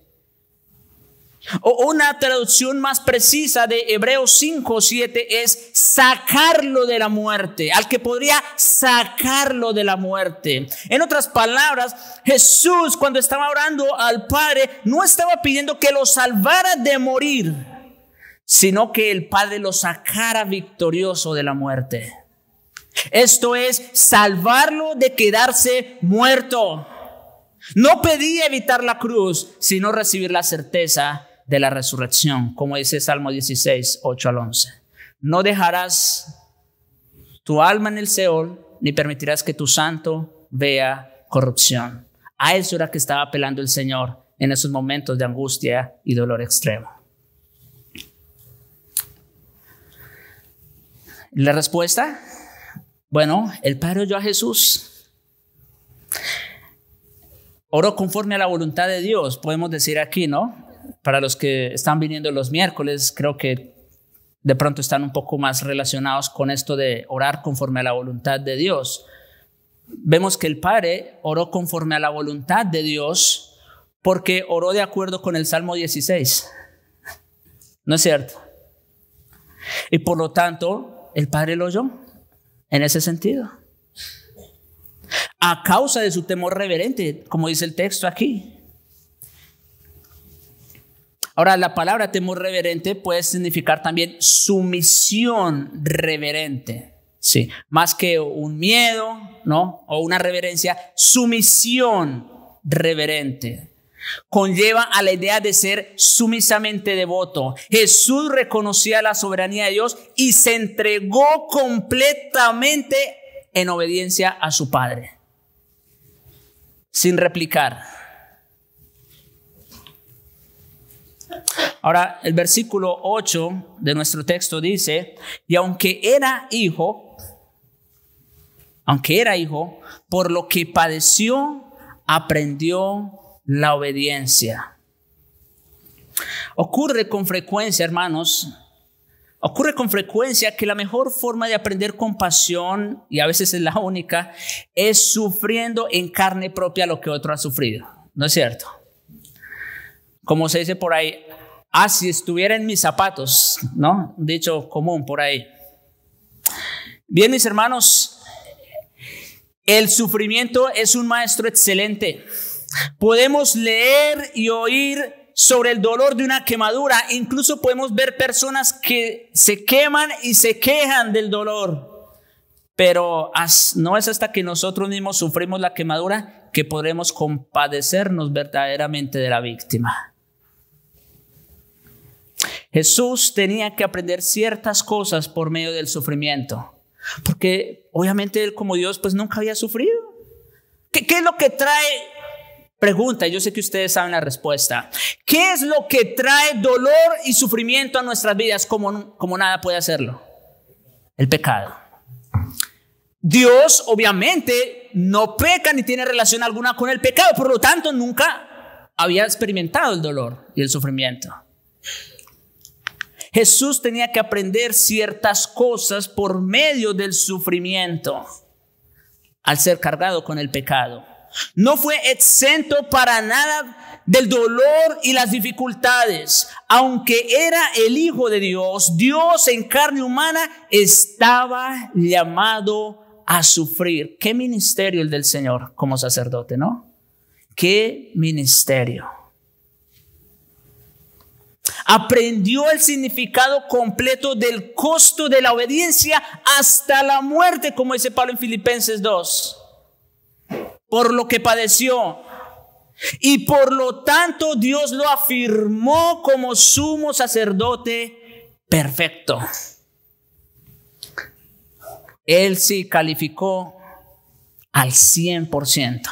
O una traducción más precisa de Hebreos 5:7 es sacarlo de la muerte, al que podría sacarlo de la muerte. En otras palabras, Jesús cuando estaba orando al Padre no estaba pidiendo que lo salvara de morir, sino que el Padre lo sacara victorioso de la muerte. Esto es salvarlo de quedarse muerto. No pedía evitar la cruz, sino recibir la certeza de la resurrección, como dice Salmo 16, 8 al 11. No dejarás tu alma en el Seol, ni permitirás que tu santo vea corrupción. A eso era que estaba apelando el Señor en esos momentos de angustia y dolor extremo. La respuesta, bueno, el Padre yo a Jesús. Oró conforme a la voluntad de Dios, podemos decir aquí, ¿no? para los que están viniendo los miércoles, creo que de pronto están un poco más relacionados con esto de orar conforme a la voluntad de Dios. Vemos que el Padre oró conforme a la voluntad de Dios porque oró de acuerdo con el Salmo 16. ¿No es cierto? Y por lo tanto, el Padre lo oyó en ese sentido. A causa de su temor reverente, como dice el texto aquí. Ahora, la palabra temor reverente puede significar también sumisión reverente, ¿sí? Más que un miedo, ¿no? O una reverencia, sumisión reverente conlleva a la idea de ser sumisamente devoto. Jesús reconocía la soberanía de Dios y se entregó completamente en obediencia a su Padre, sin replicar Ahora, el versículo 8 de nuestro texto dice, y aunque era hijo, aunque era hijo, por lo que padeció, aprendió la obediencia. Ocurre con frecuencia, hermanos, ocurre con frecuencia que la mejor forma de aprender compasión, y a veces es la única, es sufriendo en carne propia lo que otro ha sufrido, ¿no es cierto? como se dice por ahí, ah, si estuviera en mis zapatos, ¿no? Dicho común por ahí. Bien, mis hermanos, el sufrimiento es un maestro excelente. Podemos leer y oír sobre el dolor de una quemadura. Incluso podemos ver personas que se queman y se quejan del dolor. Pero no es hasta que nosotros mismos sufrimos la quemadura que podremos compadecernos verdaderamente de la víctima. Jesús tenía que aprender ciertas cosas por medio del sufrimiento, porque obviamente él como Dios pues nunca había sufrido. ¿Qué, es lo que trae? Pregunta, yo sé que ustedes saben la respuesta. ¿Qué es lo que trae dolor y sufrimiento a nuestras vidas como nada puede hacerlo? El pecado. Dios obviamente no peca ni tiene relación alguna con el pecado, por lo tanto nunca había experimentado el dolor y el sufrimiento. Jesús tenía que aprender ciertas cosas por medio del sufrimiento al ser cargado con el pecado. No fue exento para nada del dolor y las dificultades. Aunque era el Hijo de Dios, Dios en carne humana estaba llamado a sufrir. Qué ministerio el del Señor como sacerdote, ¿no? Qué ministerio. Aprendió el significado completo del costo de la obediencia hasta la muerte, como dice Pablo en Filipenses 2, por lo que padeció. Y por lo tanto Dios lo afirmó como sumo sacerdote perfecto. Él sí calificó al 100%.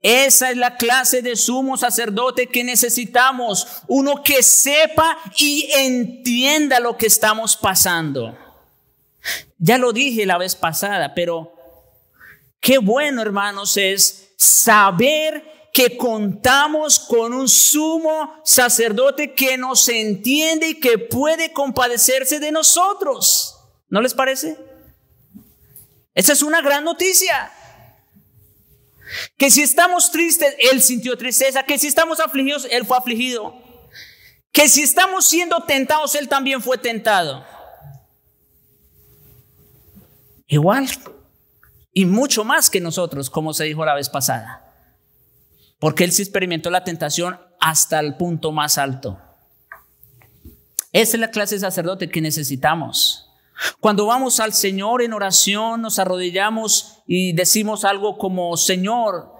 Esa es la clase de sumo sacerdote que necesitamos, uno que sepa y entienda lo que estamos pasando. Ya lo dije la vez pasada, pero qué bueno, hermanos, es saber que contamos con un sumo sacerdote que nos entiende y que puede compadecerse de nosotros. ¿No les parece? Esa es una gran noticia. Que si estamos tristes, Él sintió tristeza. Que si estamos afligidos, Él fue afligido. Que si estamos siendo tentados, Él también fue tentado. Igual. Y mucho más que nosotros, como se dijo la vez pasada. Porque Él se experimentó la tentación hasta el punto más alto. Esa es la clase de sacerdote que necesitamos. Cuando vamos al Señor en oración, nos arrodillamos y decimos algo como, Señor,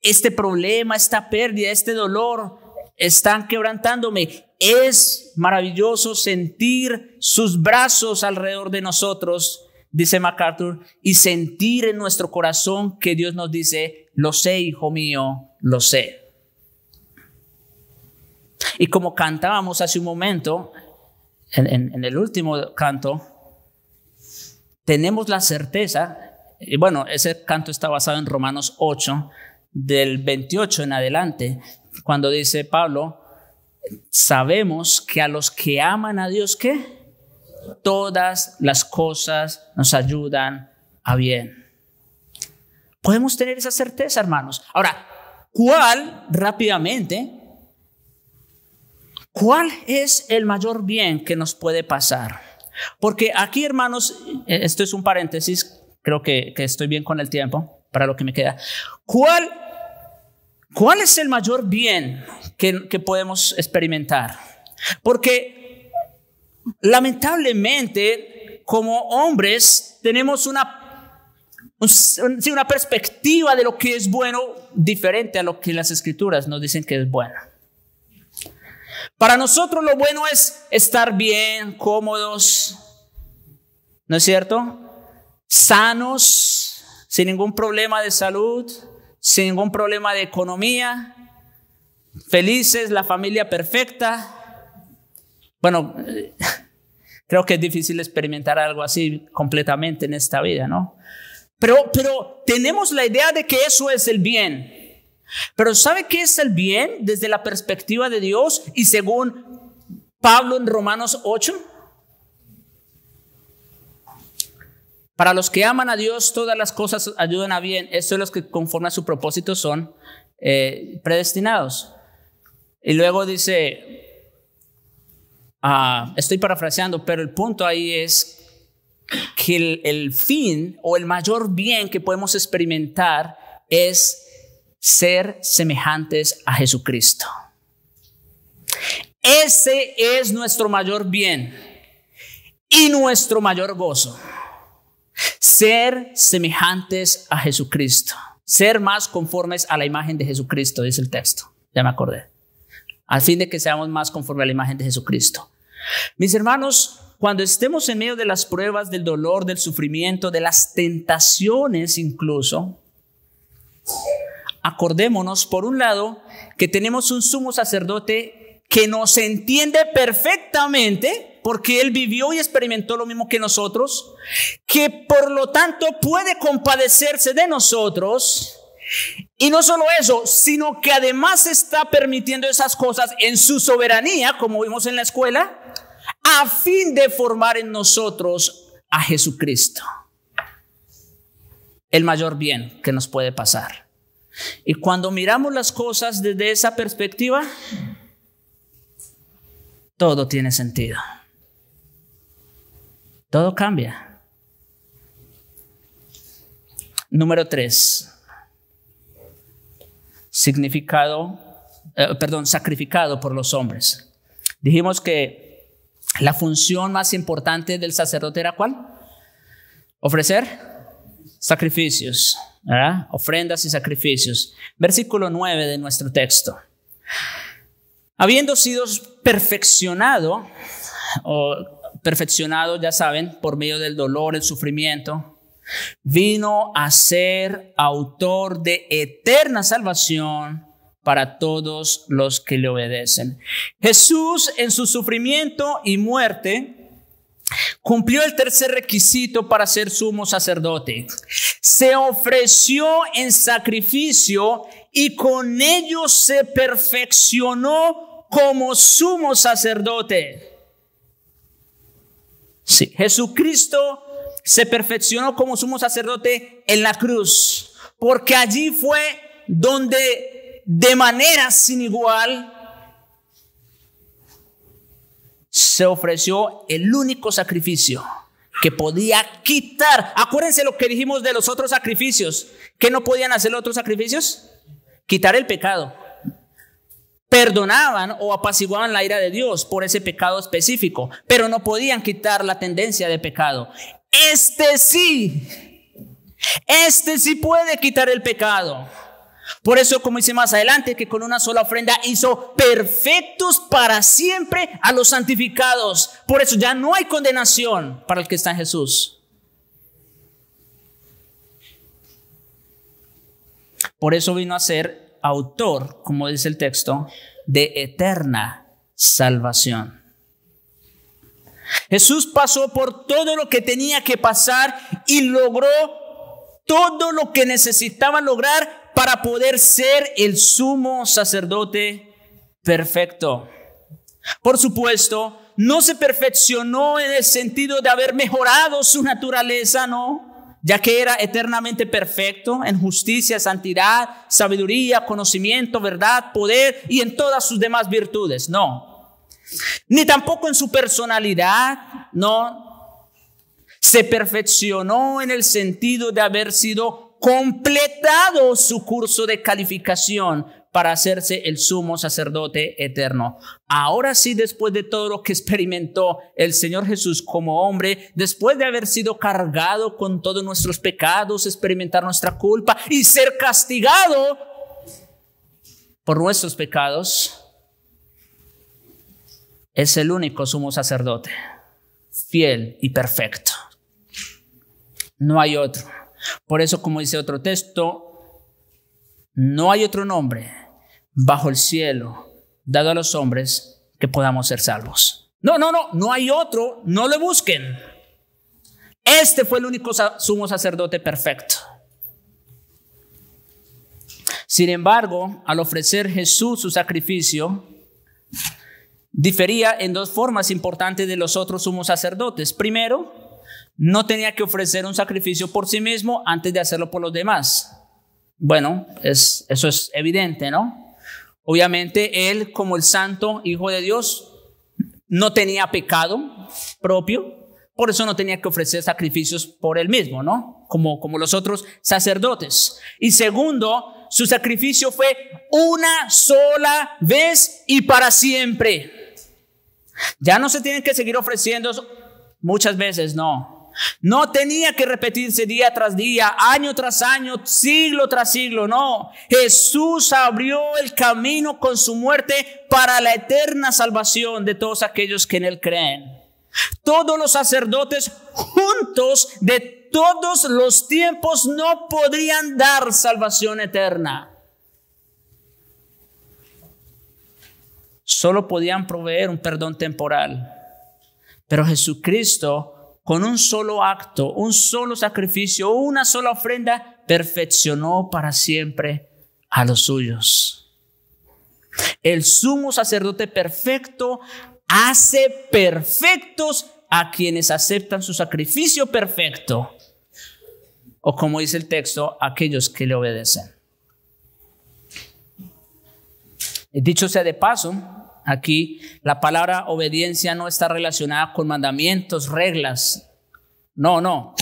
este problema, esta pérdida, este dolor están quebrantándome. Es maravilloso sentir sus brazos alrededor de nosotros, dice MacArthur, y sentir en nuestro corazón que Dios nos dice, lo sé, hijo mío, lo sé. Y como cantábamos hace un momento, en, el último canto, tenemos la certeza, y bueno, ese canto está basado en Romanos 8, del 28 en adelante, cuando dice Pablo, sabemos que a los que aman a Dios, ¿qué? Todas las cosas nos ayudan a bien. Podemos tener esa certeza, hermanos. Ahora, ¿cuál rápidamente? ¿Cuál es el mayor bien que nos puede pasar? Porque aquí, hermanos, eh, esto es un paréntesis, creo que, estoy bien con el tiempo para lo que me queda. ¿Cuál, es el mayor bien que, podemos experimentar? Porque lamentablemente, como hombres, tenemos una una perspectiva de lo que es bueno diferente a lo que las escrituras nos dicen que es bueno. Para nosotros lo bueno es estar bien, cómodos, ¿no es cierto? Sanos, sin ningún problema de salud, sin ningún problema de economía, felices, la familia perfecta. Bueno, creo que es difícil experimentar algo así completamente en esta vida, ¿no? Pero, tenemos la idea de que eso es el bien. Pero ¿sabe qué es el bien desde la perspectiva de Dios y según Pablo en Romanos 8? Para los que aman a Dios, todas las cosas ayudan a bien. Estos los que conforme a su propósito son eh, predestinados. Y luego dice, ah, estoy parafraseando, pero el punto ahí es que el, el fin o el mayor bien que podemos experimentar es ser semejantes a Jesucristo. Ese es nuestro mayor bien y nuestro mayor gozo. Ser semejantes a Jesucristo. Ser más conformes a la imagen de Jesucristo, dice el texto. Ya me acordé. Al fin de que seamos más conformes a la imagen de Jesucristo. Mis hermanos, cuando estemos en medio de las pruebas, del dolor, del sufrimiento, de las tentaciones incluso, acordémonos, por un lado, que tenemos un sumo sacerdote que nos entiende perfectamente, porque él vivió y experimentó lo mismo que nosotros, que por lo tanto puede compadecerse de nosotros. Y no solo eso, sino que además está permitiendo esas cosas en su soberanía, como vimos en la escuela, a fin de formar en nosotros a Jesucristo. El mayor bien que nos puede pasar. Y cuando miramos las cosas desde esa perspectiva, todo tiene sentido. Todo cambia. Número tres. Significado, eh, perdón, sacrificado por los hombres. Dijimos que la función más importante del sacerdote era cuál? Ofrecer sacrificios. Ofrendas y sacrificios. Versículo 9 de nuestro texto. Habiendo sido perfeccionado, o perfeccionado, ya saben, por medio del dolor, el sufrimiento, vino a ser autor de eterna salvación para todos los que le obedecen. Jesús en su sufrimiento y muerte Cumplió el tercer requisito para ser sumo sacerdote. Se ofreció en sacrificio y con ello se perfeccionó como sumo sacerdote. Sí, Jesucristo se perfeccionó como sumo sacerdote en la cruz, porque allí fue donde de manera sin igual ofreció el único sacrificio que podía quitar. Acuérdense lo que dijimos de los otros sacrificios. ¿Qué no podían hacer los otros sacrificios? Quitar el pecado. Perdonaban o apaciguaban la ira de Dios por ese pecado específico, pero no podían quitar la tendencia de pecado. Este sí, este sí puede quitar el pecado. Por eso, como dice más adelante, que con una sola ofrenda hizo perfectos para siempre a los santificados. Por eso ya no hay condenación para el que está en Jesús. Por eso vino a ser autor, como dice el texto, de eterna salvación. Jesús pasó por todo lo que tenía que pasar y logró todo lo que necesitaba lograr para poder ser el sumo sacerdote perfecto. Por supuesto, no se perfeccionó en el sentido de haber mejorado su naturaleza, no, ya que era eternamente perfecto en justicia, santidad, sabiduría, conocimiento, verdad, poder y en todas sus demás virtudes, no. Ni tampoco en su personalidad, no. Se perfeccionó en el sentido de haber sido completado su curso de calificación para hacerse el sumo sacerdote eterno. Ahora sí, después de todo lo que experimentó el Señor Jesús como hombre, después de haber sido cargado con todos nuestros pecados, experimentar nuestra culpa y ser castigado por nuestros pecados, es el único sumo sacerdote, fiel y perfecto. No hay otro. Por eso, como dice otro texto, no hay otro nombre bajo el cielo dado a los hombres que podamos ser salvos. No, no, no, no hay otro, no le busquen. Este fue el único sumo sacerdote perfecto. Sin embargo, al ofrecer Jesús su sacrificio, difería en dos formas importantes de los otros sumos sacerdotes. Primero, no tenía que ofrecer un sacrificio por sí mismo antes de hacerlo por los demás. Bueno, es, eso es evidente, ¿no? Obviamente él, como el santo hijo de Dios, no tenía pecado propio, por eso no tenía que ofrecer sacrificios por él mismo, ¿no? Como, como los otros sacerdotes. Y segundo, su sacrificio fue una sola vez y para siempre. Ya no se tienen que seguir ofreciendo muchas veces, no. No tenía que repetirse día tras día, año tras año, siglo tras siglo, no. Jesús abrió el camino con su muerte para la eterna salvación de todos aquellos que en Él creen. Todos los sacerdotes juntos de todos los tiempos no podrían dar salvación eterna. Solo podían proveer un perdón temporal. Pero Jesucristo con un solo acto, un solo sacrificio, una sola ofrenda, perfeccionó para siempre a los suyos. El sumo sacerdote perfecto hace perfectos a quienes aceptan su sacrificio perfecto, o como dice el texto, aquellos que le obedecen. Dicho sea de paso, Aquí la palabra obediencia no está relacionada con mandamientos, reglas. No, no.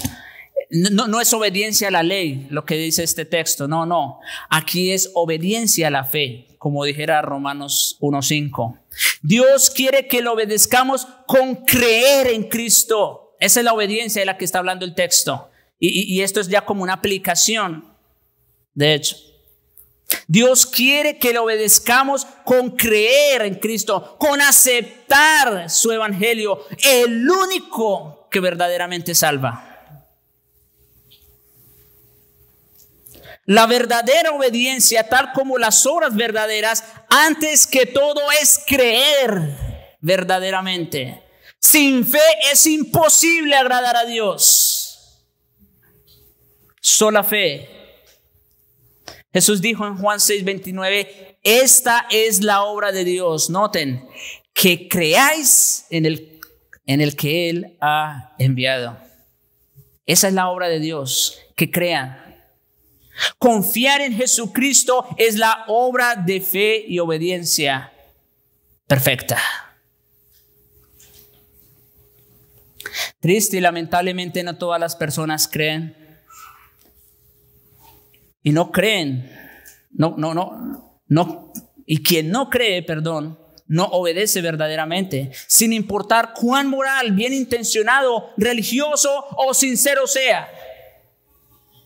No, es obediencia a la ley lo que dice este texto, no, no. Aquí es obediencia a la fe, como dijera Romanos 1.5. Dios quiere que lo obedezcamos con creer en Cristo. Esa es la obediencia de la que está hablando el texto. y esto es ya como una aplicación, de hecho. Dios quiere que le obedezcamos con creer en Cristo, con aceptar su evangelio, el único que verdaderamente salva. La verdadera obediencia, tal como las obras verdaderas, antes que todo es creer verdaderamente. Sin fe es imposible agradar a Dios. Sola fe Jesús dijo en Juan 6:29, esta es la obra de Dios. Noten, que creáis en el, en el que Él ha enviado. Esa es la obra de Dios, que crean. Confiar en Jesucristo es la obra de fe y obediencia perfecta. Triste y lamentablemente no todas las personas creen y no creen, no, no, no, no, y quien no cree, perdón, no obedece verdaderamente, sin importar cuán moral, bien intencionado, religioso o sincero sea.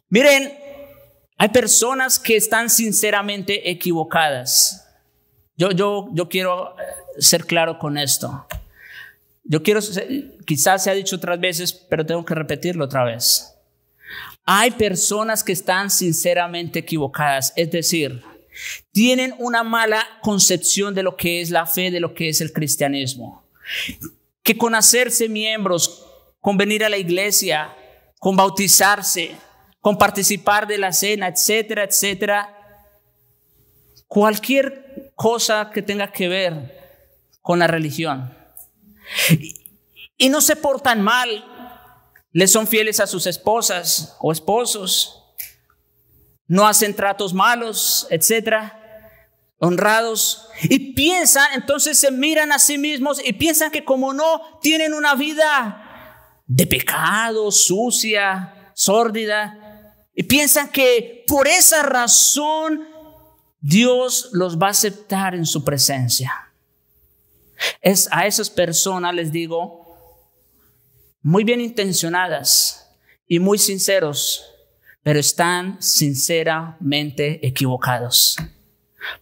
Miren, hay personas que están sinceramente equivocadas. Yo, yo, yo quiero eh, ser claro con esto. Yo quiero, quizás se ha dicho otras veces, pero tengo que repetirlo otra vez. Hay personas que están sinceramente equivocadas, es decir, tienen una mala concepción de lo que es la fe, de lo que es el cristianismo. Que con hacerse miembros, con venir a la iglesia, con bautizarse, con participar de la cena, etcétera, etcétera, cualquier cosa que tenga que ver con la religión. Y, no se portan mal les son fieles a sus esposas o esposos, no hacen tratos malos, etcétera, honrados, y piensan, entonces se miran a sí mismos y piensan que como no tienen una vida de pecado, sucia, sórdida, y piensan que por esa razón Dios los va a aceptar en su presencia. Es a esas personas les digo, muy bien intencionadas y muy sinceros, pero están sinceramente equivocados.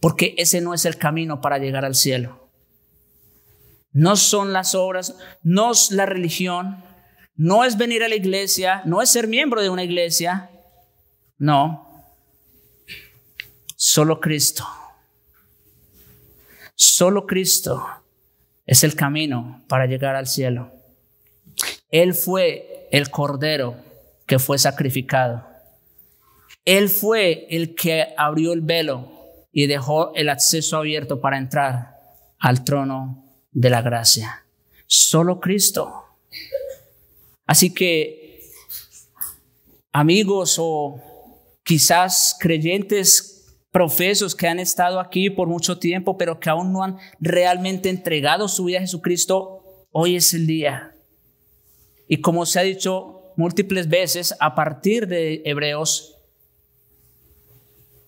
Porque ese no es el camino para llegar al cielo. No son las obras, no es la religión, no es venir a la iglesia, no es ser miembro de una iglesia. No. Solo Cristo. Solo Cristo es el camino para llegar al cielo. Él fue el cordero que fue sacrificado. Él fue el que abrió el velo y dejó el acceso abierto para entrar al trono de la gracia. Solo Cristo. Así que, amigos o quizás creyentes profesos que han estado aquí por mucho tiempo, pero que aún no han realmente entregado su vida a Jesucristo, hoy es el día. Y como se ha dicho múltiples veces, a partir de Hebreos,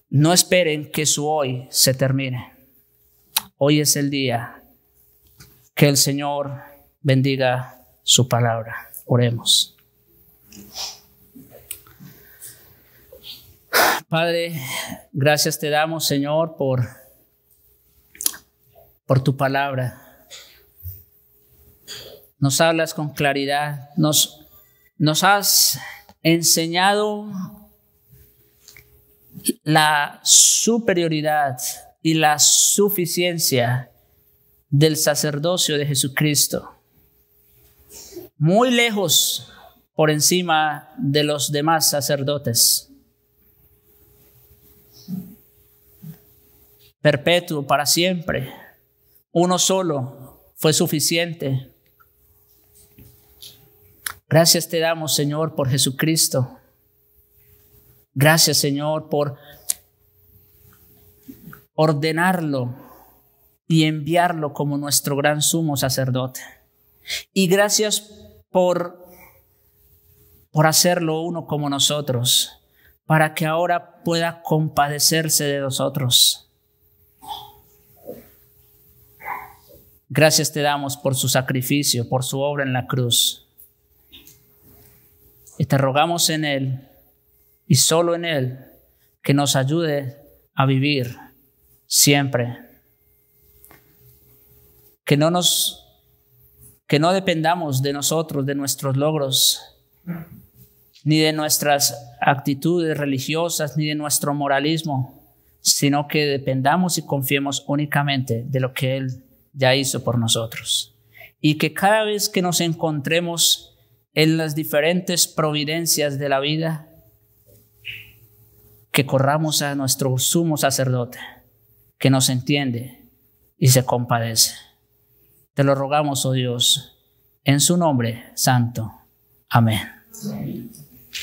no esperen que su hoy se termine. Hoy es el día que el Señor bendiga su palabra. Oremos. Padre, gracias te damos, Señor, por, por tu palabra nos hablas con claridad, nos, has enseñado la superioridad y la suficiencia del sacerdocio de Jesucristo. Muy lejos por encima de los demás sacerdotes. Perpetuo para siempre. Uno solo fue suficiente Gracias te damos, Señor, por Jesucristo. Gracias, Señor, por ordenarlo y enviarlo como nuestro gran sumo sacerdote. Y gracias por, por hacerlo uno como nosotros, para que ahora pueda compadecerse de nosotros. Gracias te damos por su sacrificio, por su obra en la cruz. Y te rogamos en Él y solo en Él que nos ayude a vivir siempre. Que no nos que no dependamos de nosotros, de nuestros logros, ni de nuestras actitudes religiosas, ni de nuestro moralismo, sino que dependamos y confiemos únicamente de lo que Él ya hizo por nosotros. Y que cada vez que nos encontremos en las diferentes providencias de la vida, que corramos a nuestro sumo sacerdote, que nos entiende y se compadece. Te lo rogamos, oh Dios, en su nombre santo. Amén. Amén.